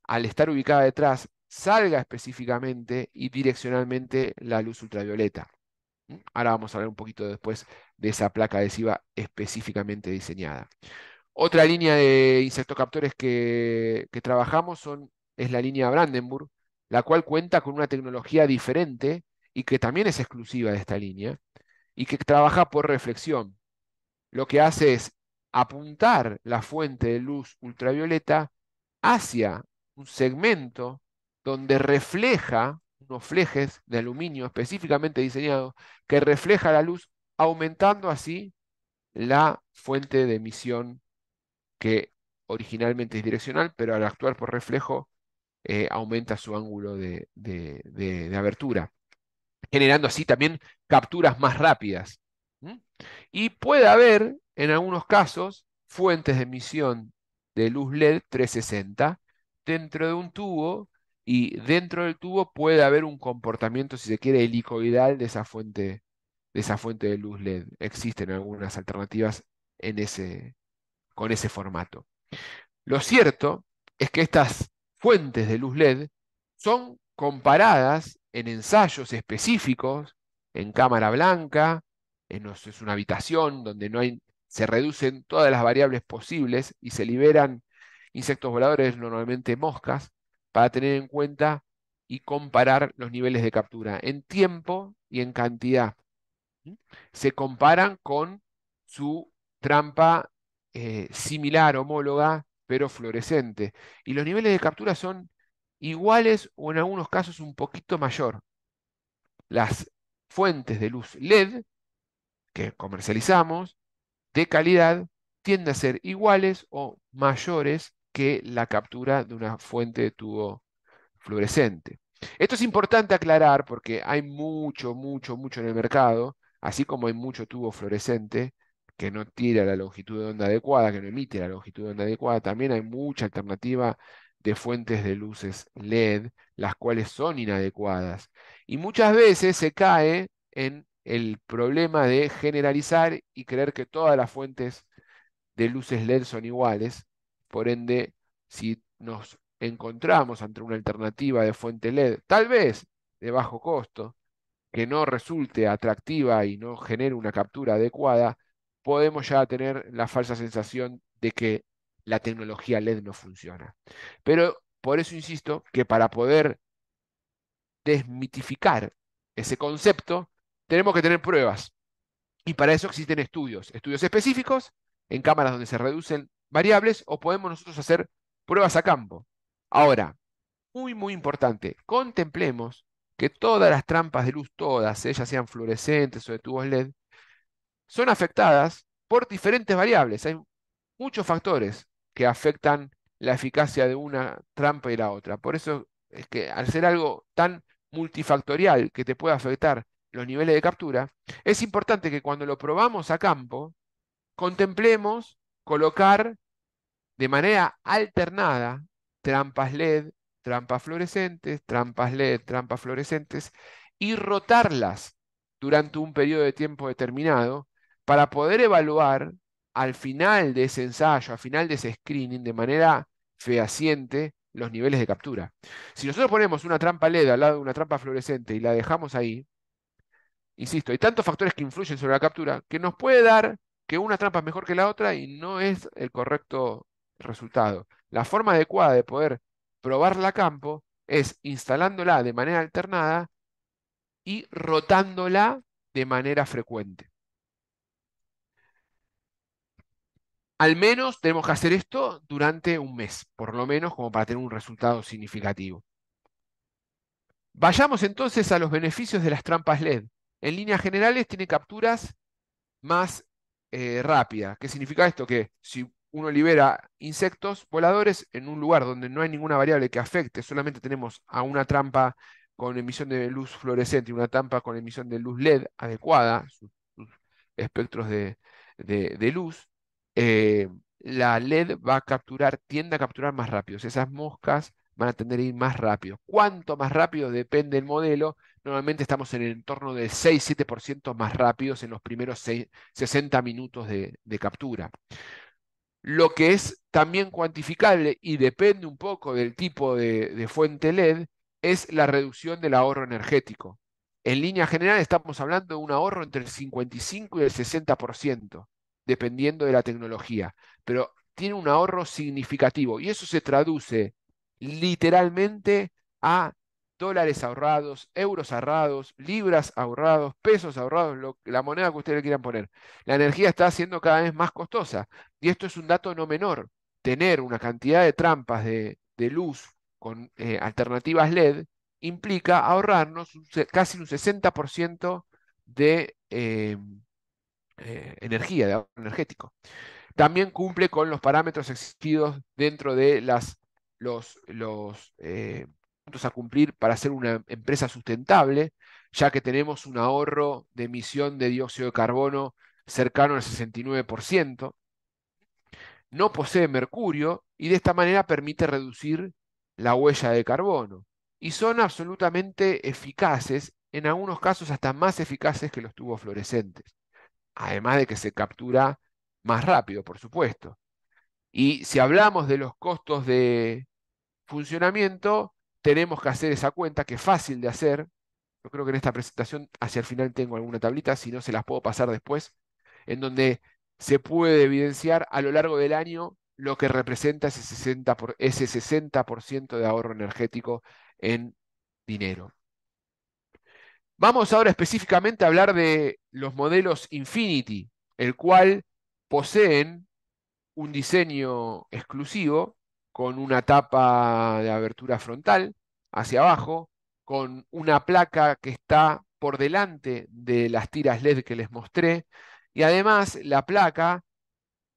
al estar ubicada detrás, salga específicamente y direccionalmente la luz ultravioleta. Ahora vamos a hablar un poquito después de esa placa adhesiva específicamente diseñada. Otra línea de insectocaptores que, que trabajamos son, es la línea Brandenburg, la cual cuenta con una tecnología diferente y que también es exclusiva de esta línea, y que trabaja por reflexión. Lo que hace es apuntar la fuente de luz ultravioleta hacia un segmento donde refleja unos flejes de aluminio específicamente diseñados que refleja la luz, aumentando así la fuente de emisión que originalmente es direccional, pero al actuar por reflejo eh, aumenta su ángulo de, abertura, generando así también capturas más rápidas. Y puede haber, en algunos casos, fuentes de emisión de luz LED 360 dentro de un tubo y dentro del tubo puede haber un comportamiento, si se quiere, helicoidal de esa fuente de, esa fuente de luz LED. Existen algunas alternativas en ese, con ese formato. Lo cierto es que estas fuentes de luz LED son comparadas en ensayos específicos, en cámara blanca, en, es una habitación donde no hay, se reducen todas las variables posibles y se liberan insectos voladores, normalmente moscas, para tener en cuenta y comparar los niveles de captura en tiempo y en cantidad. Se comparan con su trampa eh, similar, homóloga, pero fluorescente. Y los niveles de captura son iguales o en algunos casos un poquito mayor. Las fuentes de luz LED que comercializamos de calidad tienden a ser iguales o mayores que la captura de una fuente de tubo fluorescente. Esto es importante aclarar porque hay mucho, mucho, mucho en el mercado, así como hay mucho tubo fluorescente, que no tira la longitud de onda adecuada, que no emite la longitud de onda adecuada. También hay mucha alternativa de fuentes de luces LED, las cuales son inadecuadas. Y muchas veces se cae en el problema de generalizar y creer que todas las fuentes de luces LED son iguales. Por ende, si nos encontramos ante una alternativa de fuente LED, tal vez de bajo costo, que no resulte atractiva y no genere una captura adecuada, podemos ya tener la falsa sensación de que la tecnología LED no funciona. Pero por eso insisto que para poder desmitificar ese concepto, tenemos que tener pruebas. Y para eso existen estudios, estudios específicos en cámaras donde se reducen variables o podemos nosotros hacer pruebas a campo. Ahora, muy, muy importante, contemplemos que todas las trampas de luz, todas ellas sean fluorescentes o de tubos LED, son afectadas por diferentes variables. Hay muchos factores que afectan la eficacia de una trampa y la otra. Por eso es que al ser algo tan multifactorial que te puede afectar los niveles de captura, es importante que cuando lo probamos a campo, contemplemos colocar de manera alternada trampas LED, trampas fluorescentes, trampas LED, trampas fluorescentes, y rotarlas durante un periodo de tiempo determinado para poder evaluar al final de ese ensayo, al final de ese screening, de manera fehaciente, los niveles de captura. Si nosotros ponemos una trampa LED al lado de una trampa fluorescente y la dejamos ahí, insisto, hay tantos factores que influyen sobre la captura que nos puede dar que una trampa es mejor que la otra y no es el correcto resultado. La forma adecuada de poder probarla a campo es instalándola de manera alternada y rotándola de manera frecuente. al menos tenemos que hacer esto durante un mes, por lo menos como para tener un resultado significativo. Vayamos entonces a los beneficios de las trampas LED. En líneas generales tiene capturas más eh, rápidas. ¿Qué significa esto? Que si uno libera insectos voladores en un lugar donde no hay ninguna variable que afecte, solamente tenemos a una trampa con emisión de luz fluorescente y una trampa con emisión de luz LED adecuada, sus, espectros de luz, eh, la LED va a capturar, tiende a capturar más rápido. Esas moscas van a tener a ir más rápido. ¿Cuánto más rápido? Depende del modelo. Normalmente estamos en el entorno de 6-7% más rápidos en los primeros 60 minutos de, captura. Lo que es también cuantificable y depende un poco del tipo de, de fuente LED es la reducción del ahorro energético. En línea general estamos hablando de un ahorro entre el 55 y el 60% dependiendo de la tecnología, pero tiene un ahorro significativo y eso se traduce literalmente a dólares ahorrados, euros ahorrados, libras ahorrados, pesos ahorrados, la moneda que ustedes quieran poner. La energía está siendo cada vez más costosa y esto es un dato no menor. Tener una cantidad de trampas de, luz con eh, alternativas LED implica ahorrarnos casi un 60% de, em, eh, energía, de ahorro energético. También cumple con los parámetros exigidos dentro de las, los, los eh, puntos a cumplir para ser una empresa sustentable, ya que tenemos un ahorro de emisión de dióxido de carbono cercano al 69%. No posee mercurio y de esta manera permite reducir la huella de carbono. Y son absolutamente eficaces, en algunos casos hasta más eficaces que los tubos fluorescentes además de que se captura más rápido, por supuesto. Y si hablamos de los costos de funcionamiento, tenemos que hacer esa cuenta, que es fácil de hacer. Yo creo que en esta presentación hacia el final tengo alguna tablita, si no se las puedo pasar después, en donde se puede evidenciar a lo largo del año lo que representa ese 60%, por, ese de ahorro energético en dinero. Vamos ahora específicamente a hablar de los modelos Infinity, el cual poseen un diseño exclusivo con una tapa de abertura frontal hacia abajo, con una placa que está por delante de las tiras LED que les mostré, y además la placa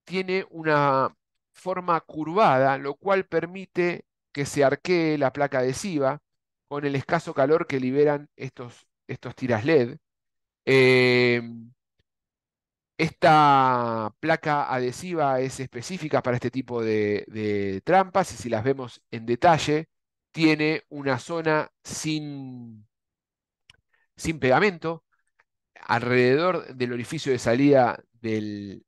tiene una forma curvada, lo cual permite que se arquee la placa adhesiva con el escaso calor que liberan estos estos tiras LED. Em, esta placa adhesiva es específica para este tipo de, trampas y si las vemos en detalle, tiene una zona sin, sin pegamento alrededor del orificio de salida de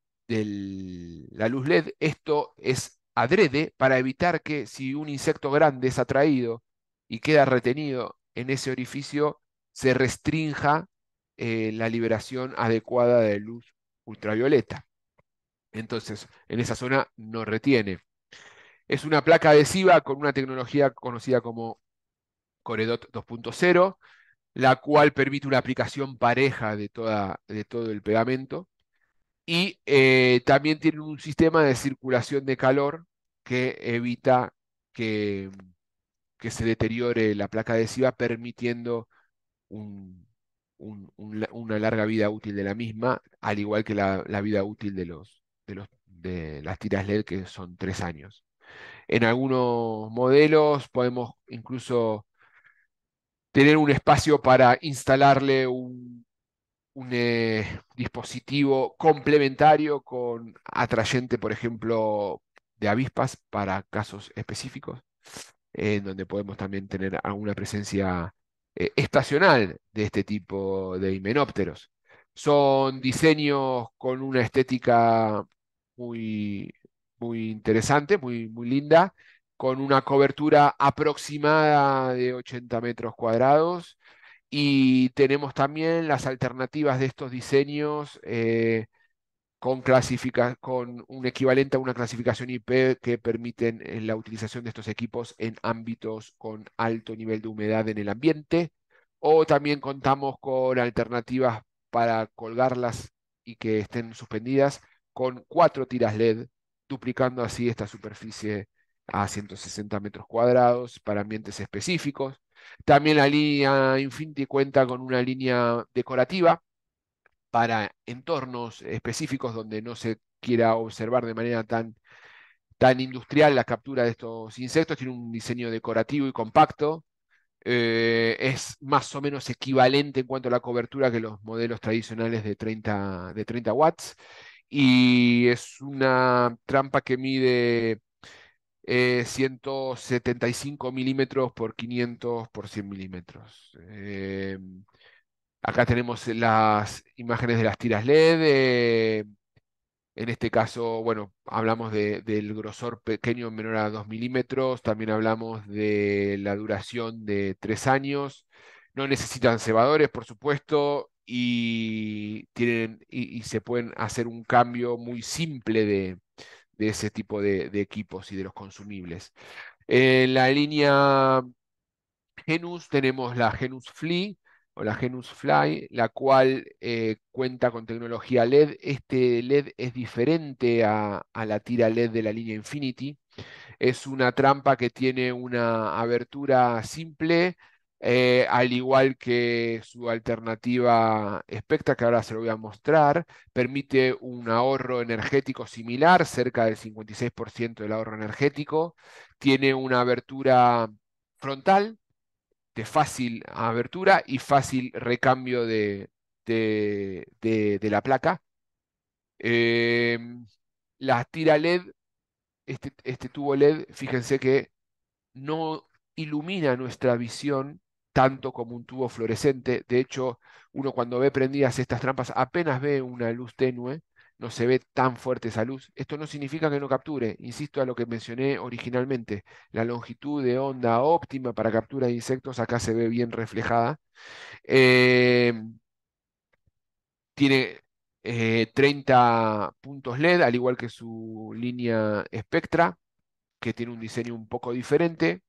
la luz LED. Esto es adrede para evitar que si un insecto grande es atraído y queda retenido en ese orificio, se restrinja eh, la liberación adecuada de luz ultravioleta. Entonces, en esa zona no retiene. Es una placa adhesiva con una tecnología conocida como Coredot 2.0, la cual permite una aplicación pareja de, toda, de todo el pegamento. Y eh, también tiene un sistema de circulación de calor que evita que, que se deteriore la placa adhesiva, permitiendo una larga vida útil de la misma, al igual que la, vida útil de, los, de, las tiras LED, que son tres años. En algunos modelos podemos incluso tener un espacio para instalarle un, eh, dispositivo complementario con atrayente, por ejemplo, de avispas para casos específicos, en donde podemos también tener alguna presencia eh, estacional de este tipo de himenópteros. Son diseños con una estética muy, muy interesante, muy, muy linda, con una cobertura aproximada de 80 metros cuadrados. Y tenemos también las alternativas de estos diseños eh, con, con un equivalente a una clasificación IP que permiten eh, la utilización de estos equipos en ámbitos con alto nivel de humedad en el ambiente. O también contamos con alternativas para colgarlas y que estén suspendidas con cuatro tiras LED, duplicando así esta superficie a 160 metros cuadrados para ambientes específicos. También la línea Infinity cuenta con una línea decorativa para entornos específicos donde no se quiera observar de manera tan, tan industrial la captura de estos insectos. Tiene un diseño decorativo y compacto. Eh, es más o menos equivalente en cuanto a la cobertura que los modelos tradicionales de 30, de 30 watts. Y es una trampa que mide 175 eh, milímetros por 500 por 100 milímetros. Eh, Acá tenemos las imágenes de las tiras LED. Eh, en este caso, bueno, hablamos del grosor pequeño menor a 2 milímetros. También hablamos de la duración de 3 años. No necesitan cebadores, por supuesto, y, tienen, y, se pueden hacer un cambio muy simple de, ese tipo de, de, equipos y de los consumibles. En la línea Genus tenemos la Genus Flea, o la Genus Fly, la cual eh, cuenta con tecnología LED. Este LED es diferente a, la tira LED de la línea Infinity. Es una trampa que tiene una abertura simple, eh, al igual que su alternativa Spectra, que ahora se lo voy a mostrar. Permite un ahorro energético similar, cerca del 56% del ahorro energético. Tiene una abertura frontal de fácil abertura y fácil recambio de, de, la placa. Em, la tira LED, este, este tubo LED, fíjense que no ilumina nuestra visión tanto como un tubo fluorescente. De hecho, uno cuando ve prendidas estas trampas apenas ve una luz tenue no se ve tan fuerte esa luz. Esto no significa que no capture, insisto a lo que mencioné originalmente, la longitud de onda óptima para captura de insectos acá se ve bien reflejada. Em, tiene 30 eh, puntos LED, al igual que su línea espectra. que tiene un diseño un poco diferente.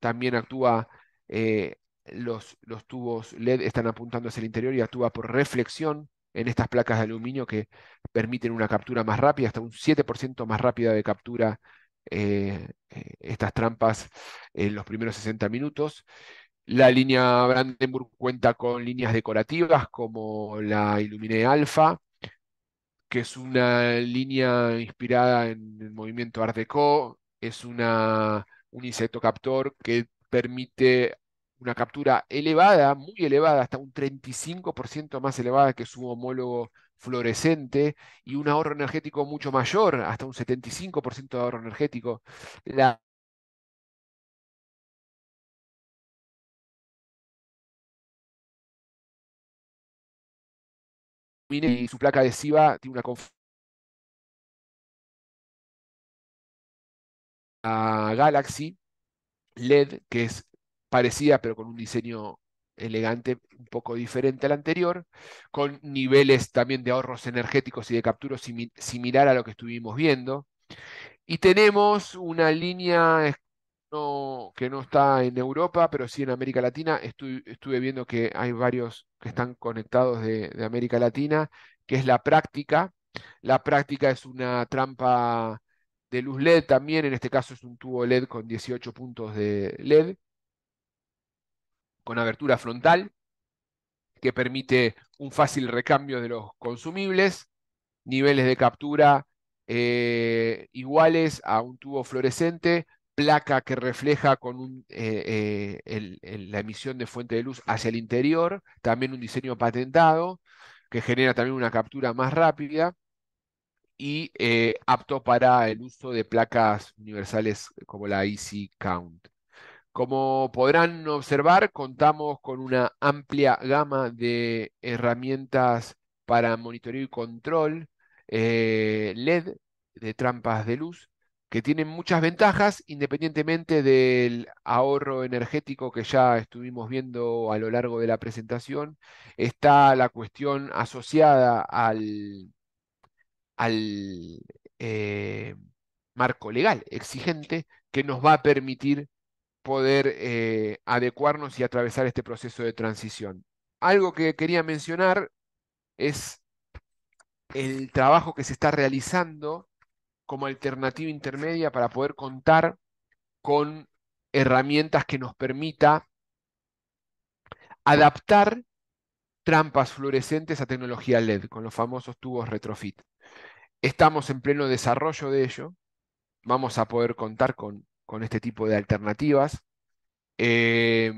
También actúa... Eh, los, los tubos LED están apuntando hacia el interior y actúa por reflexión, en estas placas de aluminio que permiten una captura más rápida, hasta un 7% más rápida de captura eh, eh, estas trampas en los primeros 60 minutos. La línea Brandenburg cuenta con líneas decorativas como la Illuminé Alpha, que es una línea inspirada en el movimiento Art Deco, es una, un insecto captor que permite una captura elevada, muy elevada, hasta un 35% más elevada que su homólogo fluorescente y un ahorro energético mucho mayor, hasta un 75% de ahorro energético. La y su placa adhesiva tiene una a Galaxy LED, que es parecida, pero con un diseño elegante, un poco diferente al anterior, con niveles también de ahorros energéticos y de captura similar a lo que estuvimos viendo. Y tenemos una línea que no está en Europa, pero sí en América Latina. Estuve, viendo que hay varios que están conectados de, de América Latina, que es la práctica. La práctica es una trampa de luz LED también, en este caso es un tubo LED con 18 puntos de LED con abertura frontal, que permite un fácil recambio de los consumibles, niveles de captura eh, iguales a un tubo fluorescente, placa que refleja con eh, eh, la emisión de fuente de luz hacia el interior, también un diseño patentado que genera también una captura más rápida y apto para el uso de placas universales como la Easy Count. Como podrán observar, contamos con una amplia gama de herramientas para monitoreo y control eh, LED de trampas de luz que tienen muchas ventajas independientemente del ahorro energético que ya estuvimos viendo a lo largo de la presentación. Está la cuestión asociada al, eh, marco legal exigente que nos va a permitir poder eh, adecuarnos y atravesar este proceso de transición. Algo que quería mencionar es el trabajo que se está realizando como alternativa intermedia para poder contar con herramientas que nos permita adaptar trampas fluorescentes a tecnología LED, con los famosos tubos retrofit. Estamos en pleno desarrollo de ello. Vamos a poder contar con con este tipo de alternativas. Eh,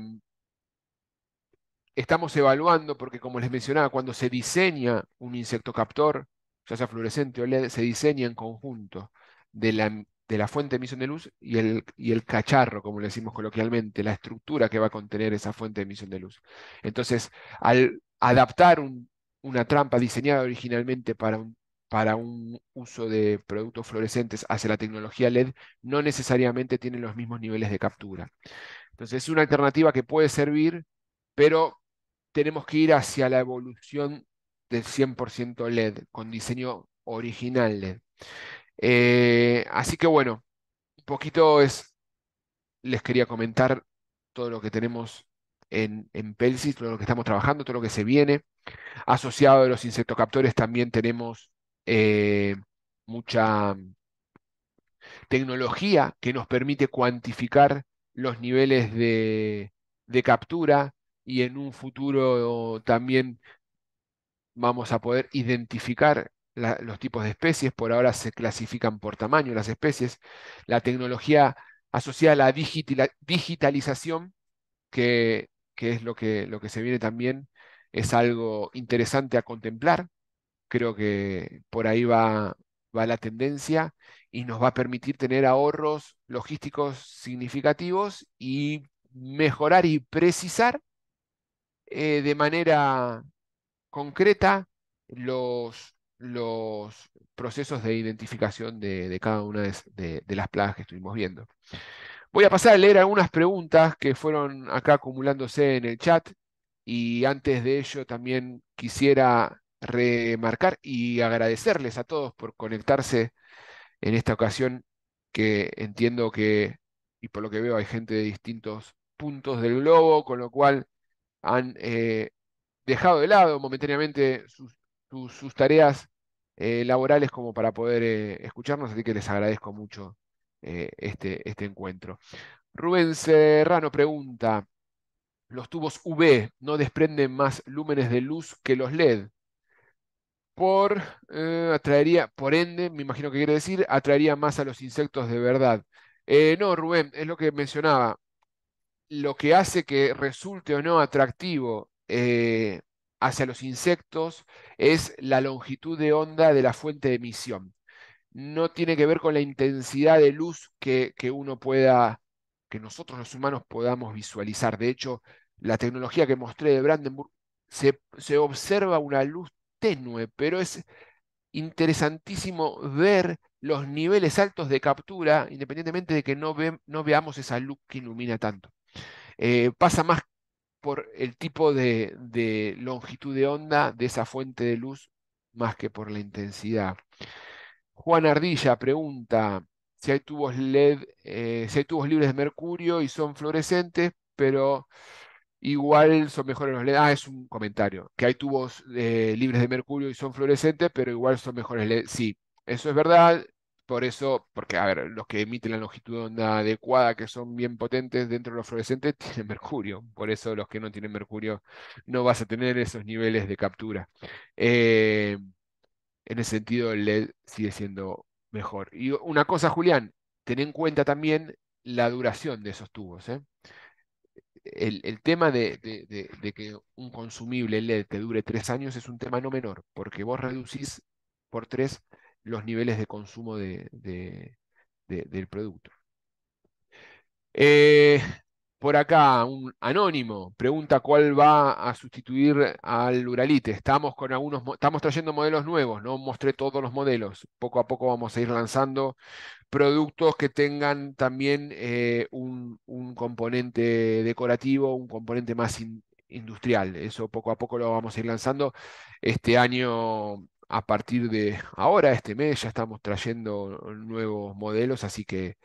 estamos evaluando, porque como les mencionaba, cuando se diseña un insecto captor, ya sea fluorescente o LED, se diseña en conjunto de la, de la fuente de emisión de luz y el, y el, cacharro, como le decimos coloquialmente, la estructura que va a contener esa fuente de emisión de luz. Entonces, al adaptar una trampa diseñada originalmente para un para un uso de productos fluorescentes hacia la tecnología LED no necesariamente tienen los mismos niveles de captura. Entonces es una alternativa que puede servir, pero tenemos que ir hacia la evolución del 100% LED, con diseño original LED. Eh, así que bueno, un poquito es, les quería comentar todo lo que tenemos en, en Pelsis, todo lo que estamos trabajando, todo lo que se viene. Asociado a los insectocaptores también tenemos eh, mucha tecnología que nos permite cuantificar los niveles de, captura y en un futuro también vamos a poder identificar los tipos de especies. Por ahora se clasifican por tamaño las especies. La tecnología asociada a la digitalización, que, es lo que, lo que se viene también, es algo interesante a contemplar Creo que por ahí va, va la tendencia y nos va a permitir tener ahorros logísticos significativos y mejorar y precisar eh, de manera concreta los, los procesos de identificación de, cada una de, de, las plagas que estuvimos viendo. Voy a pasar a leer algunas preguntas que fueron acá acumulándose en el chat y antes de ello también quisiera remarcar y agradecerles a todos por conectarse en esta ocasión que entiendo que, y por lo que veo, hay gente de distintos puntos del globo, con lo cual han eh, dejado de lado momentáneamente sus, tareas eh, laborales como para poder eh, escucharnos, así que les agradezco mucho este, este encuentro. Rubén Serrano pregunta, ¿los tubos UV no desprenden más lúmenes de luz que los LED? por, eh, atraería, por ende, me imagino que quiere decir, atraería más a los insectos de verdad. Eh, no, Rubén, es lo que mencionaba. Lo que hace que resulte o no atractivo eh, hacia los insectos es la longitud de onda de la fuente de emisión. No tiene que ver con la intensidad de luz que, uno pueda, que nosotros los humanos podamos visualizar. De hecho, la tecnología que mostré de Brandenburg se, se observa una luz tenue, pero es interesantísimo ver los niveles altos de captura, independientemente de que no, veamos esa luz que ilumina tanto. Eh, pasa más por el tipo de, longitud de onda de esa fuente de luz más que por la intensidad. Juan Ardilla pregunta si hay tubos LED, eh, si hay tubos libres de mercurio y son fluorescentes, pero igual son mejores los LEDs. Ah, es un comentario, que hay tubos eh, libres de mercurio y son fluorescentes, pero igual son mejores LEDs. Sí, eso es verdad. Por eso, porque, a ver, los que emiten la longitud de onda adecuada, que son bien potentes dentro de los fluorescentes, tienen mercurio. Por eso los que no tienen mercurio no vas a tener esos niveles de captura. Eh, en ese sentido, el LED sigue siendo mejor. Y una cosa, Julián, ten en cuenta también la duración de esos tubos. ¿eh? el, tema de, que un consumible LED te dure tres años es un tema no menor, porque vos reducís por tres los niveles de consumo del producto. Eh, por acá, un anónimo pregunta cuál va a sustituir al Uralite. Estamos con algunos, estamos trayendo modelos nuevos, no mostré todos los modelos. Poco a poco vamos a ir lanzando productos que tengan también eh, un, componente decorativo, un componente más industrial. Eso poco a poco lo vamos a ir lanzando. Este año, a partir de ahora, este mes, ya estamos trayendo nuevos modelos, así que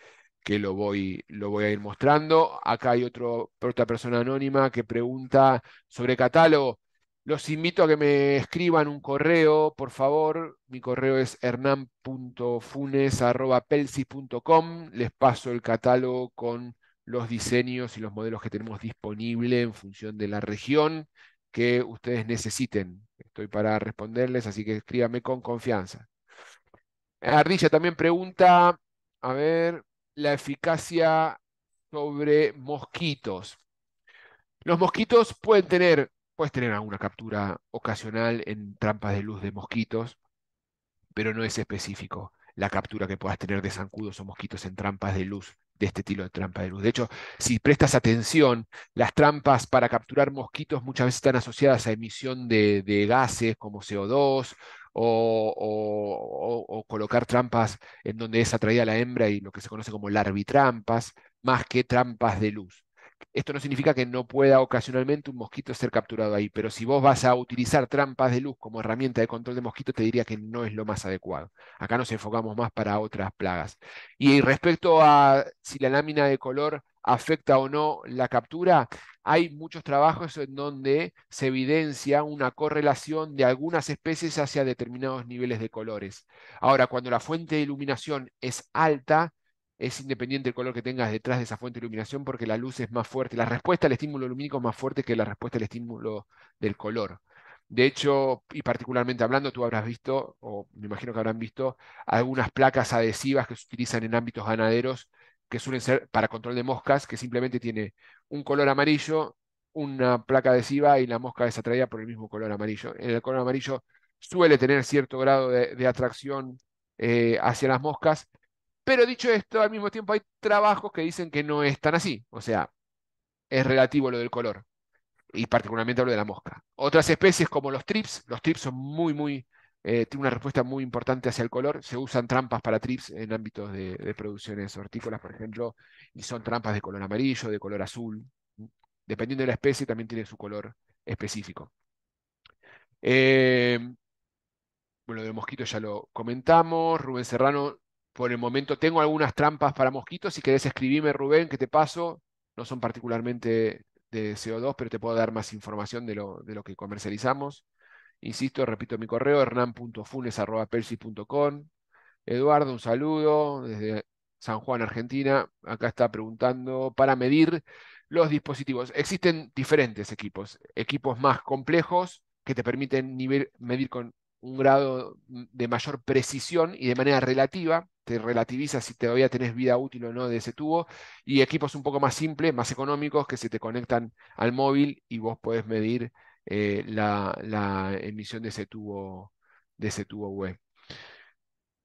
que lo voy, lo voy a ir mostrando. Acá hay otro, otra persona anónima que pregunta sobre catálogo. Los invito a que me escriban un correo, por favor. Mi correo es hernan.funes.pelsi.com. Les paso el catálogo con los diseños y los modelos que tenemos disponibles en función de la región que ustedes necesiten. Estoy para responderles, así que escríbame con confianza. Ardilla también pregunta, a ver, la eficacia sobre mosquitos. Los mosquitos pueden tener, puedes tener alguna captura ocasional en trampas de luz de mosquitos, pero no es específico la captura que puedas tener de zancudos o mosquitos en trampas de luz, de este tipo de trampa de luz. De hecho, si prestas atención, las trampas para capturar mosquitos muchas veces están asociadas a emisión de, de gases como CO2 o, colocar trampas en donde es atraída la hembra y lo que se conoce como larvitrampas, más que trampas de luz. Esto no significa que no pueda ocasionalmente un mosquito ser capturado ahí, pero si vos vas a utilizar trampas de luz como herramienta de control de mosquito, te diría que no es lo más adecuado. Acá nos enfocamos más para otras plagas. Y respecto a si la lámina de color afecta o no la captura, hay muchos trabajos en donde se evidencia una correlación de algunas especies hacia determinados niveles de colores. Ahora, cuando la fuente de iluminación es alta, es independiente el color que tengas detrás de esa fuente de iluminación porque la luz es más fuerte, la respuesta al estímulo lumínico es más fuerte que la respuesta al estímulo del color. De hecho, y particularmente hablando, tú habrás visto, o me imagino que habrán visto, algunas placas adhesivas que se utilizan en ámbitos ganaderos que suelen ser para control de moscas, que simplemente tiene un color amarillo, una placa adhesiva y la mosca es atraída por el mismo color amarillo. El color amarillo suele tener cierto grado de, atracción eh, hacia las moscas, pero dicho esto, al mismo tiempo hay trabajos que dicen que no es tan así, o sea, es relativo lo del color, y particularmente lo de la mosca. Otras especies como los trips, los trips son muy, muy eh, tiene una respuesta muy importante hacia el color. Se usan trampas para trips en ámbitos de, producciones hortícolas, por ejemplo, y son trampas de color amarillo, de color azul. Dependiendo de la especie, también tiene su color específico. Em, bueno, de mosquitos ya lo comentamos. Rubén Serrano, por el momento tengo algunas trampas para mosquitos. Si querés escribirme, Rubén, que te paso. No son particularmente de CO2, pero te puedo dar más información de lo, de lo que comercializamos. Insisto, repito mi correo, hernán.funes.pelsi.com. Eduardo, un saludo desde San Juan, Argentina. Acá está preguntando para medir los dispositivos. Existen diferentes equipos, equipos más complejos que te permiten medir con un grado de mayor precisión y de manera relativa, te relativiza si todavía tenés vida útil o no de ese tubo, y equipos un poco más simples, más económicos, que se te conectan al móvil y vos podés medir eh, la, emisión de ese tubo, de ese tubo web.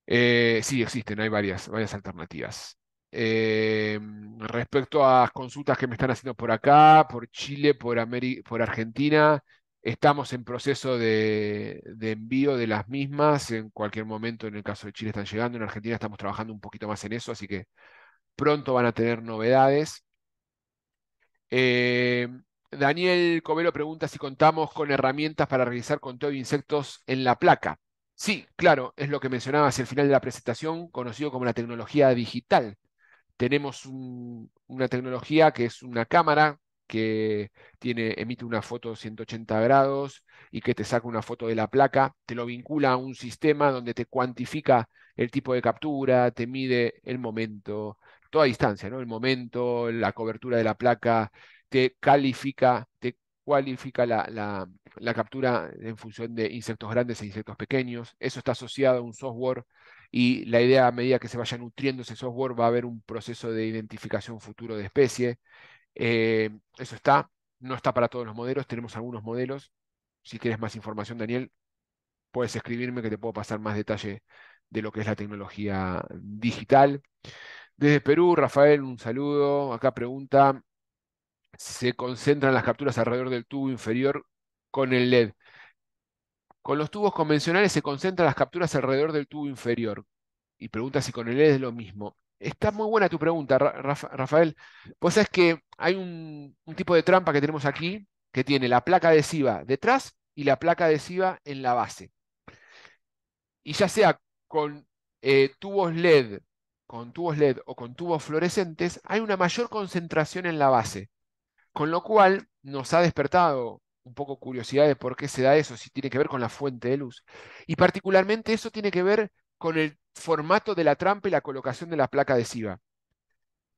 Eh, sí, existen, hay varias, varias alternativas. Eh, respecto a consultas que me están haciendo por acá, por Chile, por, por Argentina, estamos en proceso de, envío de las mismas. En cualquier momento, en el caso de Chile, están llegando. En Argentina estamos trabajando un poquito más en eso, así que pronto van a tener novedades. Daniel Covelo pregunta si contamos con herramientas para realizar conteo de insectos en la placa. Sí, claro, es lo que mencionaba hacia el final de la presentación, conocido como la tecnología digital. Tenemos una tecnología que es una cámara que emite una foto 180 grados y que te saca una foto de la placa, te lo vincula a un sistema donde te cuantifica el tipo de captura, te mide el momento, toda distancia, ¿no? El momento, la cobertura de la placa, te califica, te cualifica la, captura en función de insectos grandes e insectos pequeños. Eso está asociado a un software y la idea a medida que se vaya nutriendo ese software va a haber un proceso de identificación futuro de especie. Eh, eso está, no está para todos los modelos, tenemos algunos modelos. Si quieres más información, Daniel, puedes escribirme que te puedo pasar más detalle de lo que es la tecnología digital. Desde Perú, Rafael, un saludo. Acá pregunta, se concentran las capturas alrededor del tubo inferior con el LED. Con los tubos convencionales se concentran las capturas alrededor del tubo inferior. Y pregunta si con el LED es lo mismo. Está muy buena tu pregunta, Rafael. Pues es que hay un, tipo de trampa que tenemos aquí que tiene la placa adhesiva detrás y la placa adhesiva en la base. Y ya sea con eh, tubos LED, con tubos LED o con tubos fluorescentes, hay una mayor concentración en la base. Con lo cual nos ha despertado un poco curiosidad de por qué se da eso, si tiene que ver con la fuente de luz. Y particularmente eso tiene que ver con el formato de la trampa y la colocación de la placa adhesiva.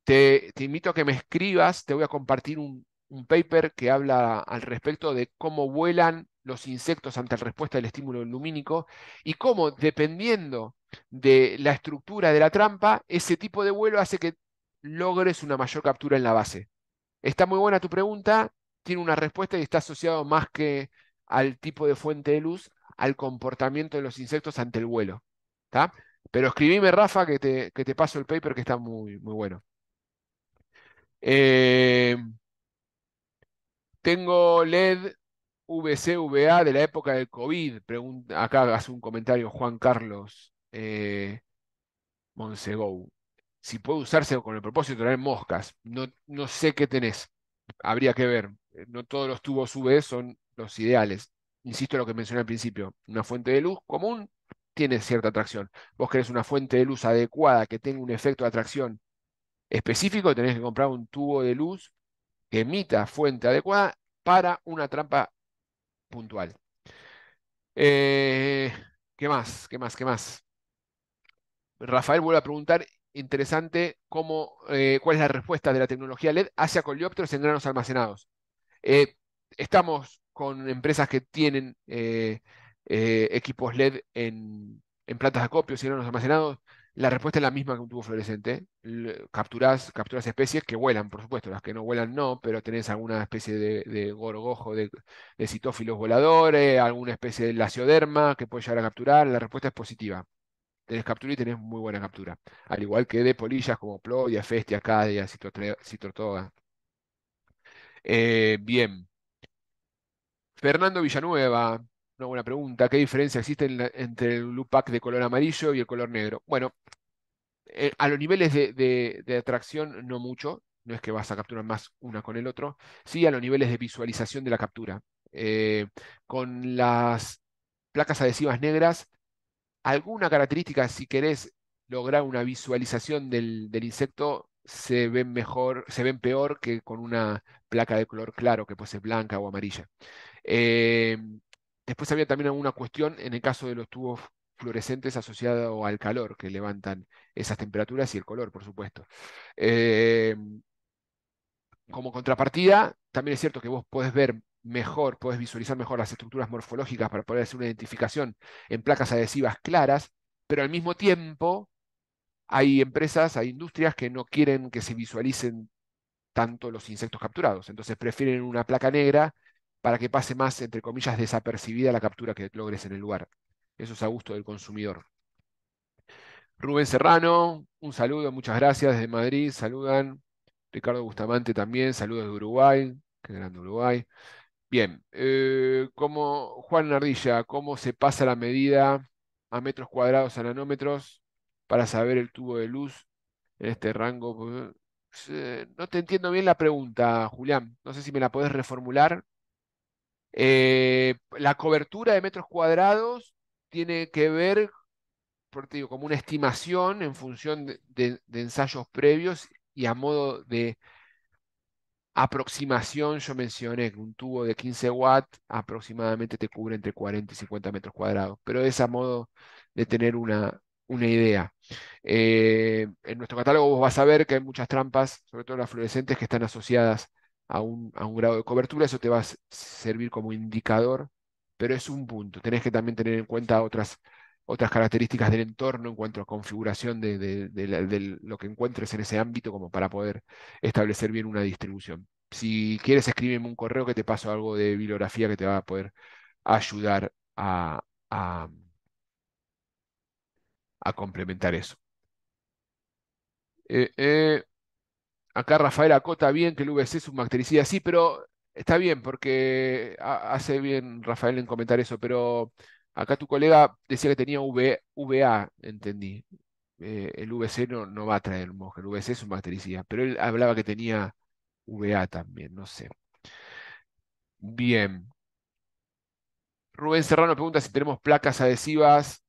Te, invito a que me escribas, te voy a compartir un, un paper que habla al respecto de cómo vuelan los insectos ante la respuesta del estímulo lumínico y cómo, dependiendo de la estructura de la trampa, ese tipo de vuelo hace que logres una mayor captura en la base. Está muy buena tu pregunta, tiene una respuesta y está asociado más que al tipo de fuente de luz, al comportamiento de los insectos ante el vuelo. Pero escribime, Rafa, que te, que paso el paper que está muy, muy bueno. Em, tengo LED VCVA de la época del COVID. acá hace un comentario Juan Carlos eh, Monsegou si puede usarse con el propósito de traer moscas. No, no sé qué tenés. Habría que ver. Eh, no todos los tubos UV son los ideales. Insisto en lo que mencioné al principio. Una fuente de luz común tiene cierta atracción. Vos querés una fuente de luz adecuada que tenga un efecto de atracción específico, tenés que comprar un tubo de luz que emita fuente adecuada para una trampa puntual. Eh, ¿Qué más? ¿Qué más? ¿Qué más? Rafael vuelve a preguntar, interesante cómo, eh, cuál es la respuesta de la tecnología LED hacia coleópteros en granos almacenados. Eh, estamos con empresas que tienen eh, equipos LED en, plantas de acopio y granos almacenados. La respuesta es la misma que un tubo fluorescente. capturas capturas especies que vuelan, por supuesto. Las que no vuelan no, pero tenés alguna especie de, gorgojo, de, citófilos voladores, alguna especie de lacioderma que puedes llegar a capturar. La respuesta es positiva tenés captura y tenés muy buena captura. Al igual que de polillas como Plodia, Festia, Cadia, Citrotoga. Eh, bien. Fernando Villanueva, una buena pregunta. ¿Qué diferencia existe entre el pack de color amarillo y el color negro? Bueno, eh, a los niveles de, atracción no mucho. No es que vas a capturar más una con el otro. Sí, a los niveles de visualización de la captura. Eh, con las placas adhesivas negras Alguna característica, si querés lograr una visualización del, insecto, se ven mejor, se ven peor que con una placa de color claro, que puede blanca o amarilla. Em, después había también alguna cuestión en el caso de los tubos fluorescentes asociados al calor, que levantan esas temperaturas y el color, por supuesto. Em, como contrapartida, también es cierto que vos podés ver mejor, puedes visualizar mejor las estructuras morfológicas para poder hacer una identificación en placas adhesivas claras, pero al mismo tiempo hay empresas, hay industrias que no quieren que se visualicen tanto los insectos capturados, entonces prefieren una placa negra para que pase más, entre comillas, desapercibida la captura que logres en el lugar. Eso es a gusto del consumidor. Rubén Serrano, un saludo, muchas gracias desde Madrid, saludan. Ricardo Bustamante también, saludos de Uruguay, qué grande Uruguay. Bien, eh, como Juan Nardilla, ¿cómo se pasa la medida a metros cuadrados a nanómetros para saber el tubo de luz en este rango? Eh, no te entiendo bien la pregunta, Julián. No sé si me la podés reformular. Eh, la cobertura de metros cuadrados tiene que ver, por como una estimación en función de ensayos previos y a modo de aproximación, yo mencioné que un tubo de 15 watts aproximadamente te cubre entre 40 y 50 metros cuadrados, pero es a modo de tener una, una idea. Eh, en nuestro catálogo vos vas a ver que hay muchas trampas, sobre todo las fluorescentes, que están asociadas a un, a un grado de cobertura, eso te va a servir como indicador, pero es un punto, tenés que también tener en cuenta otras otras características del entorno en cuanto a configuración de, lo que encuentres en ese ámbito como para poder establecer bien una distribución. Si quieres, escríbeme un correo que te paso algo de bibliografía que te va a poder ayudar a, complementar eso. Eh, eh, acá Rafael acota bien que el VC es un bactericida, sí, pero está bien porque hace bien Rafael en comentar eso, pero Acá tu colega decía que tenía VA, entendí. Eh, el VC no, no, va a traer mosca, el VC es un bactericida, pero él hablaba que tenía VA también, no sé. Bien. Rubén Serrano pregunta si tenemos placas adhesivas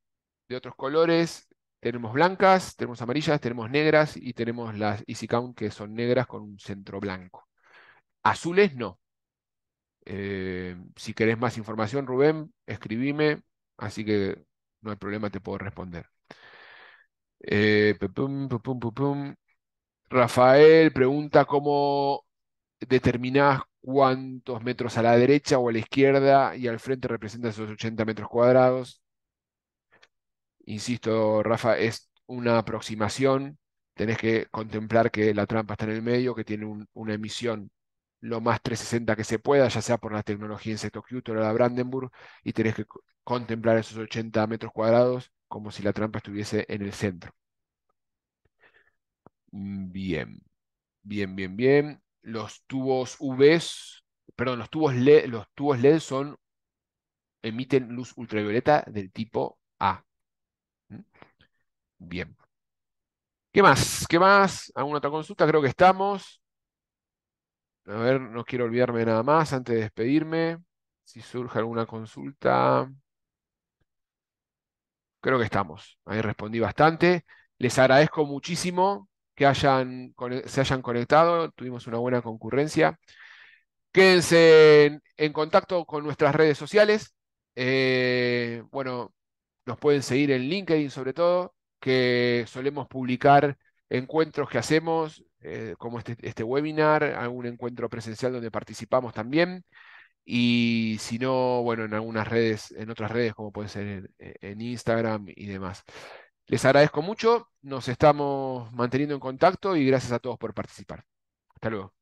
de otros colores. Tenemos blancas, tenemos amarillas, tenemos negras y tenemos las EasyCount que son negras con un centro blanco. Azules no. Eh, si querés más información, Rubén, escribime, Así que no hay problema, te puedo responder. Eh, Rafael pregunta cómo determinás cuántos metros a la derecha o a la izquierda y al frente representa esos 80 metros cuadrados. Insisto, Rafa, es una aproximación. Tenés que contemplar que la trampa está en el medio, que tiene una emisión lo más 360 que se pueda, ya sea por la tecnología en Setocutor o la Brandenburg, y tenés que contemplar esos 80 metros cuadrados como si la trampa estuviese en el centro. Mm, bien, bien, bien, bien. Los tubos UV, perdón, los tubos LED, los tubos LED son, emiten luz ultravioleta del tipo A. ¿Mm? Bien. ¿Qué más? ¿Qué más? ¿Alguna otra consulta? Creo que estamos. A ver, no quiero olvidarme nada más antes de despedirme. Si surge alguna consulta. Creo que estamos. Ahí respondí bastante. Les agradezco muchísimo que hayan, se hayan conectado. Tuvimos una buena concurrencia. Quédense en, contacto con nuestras redes sociales. Eh, bueno, nos pueden seguir en LinkedIn sobre todo, que solemos publicar encuentros que hacemos, eh, como este, este, webinar, algún encuentro presencial donde participamos también. Y si no, bueno, en algunas redes, en otras redes, como puede ser en eh, Instagram y demás. Les agradezco mucho, nos estamos manteniendo en contacto y gracias a todos por participar. Hasta luego.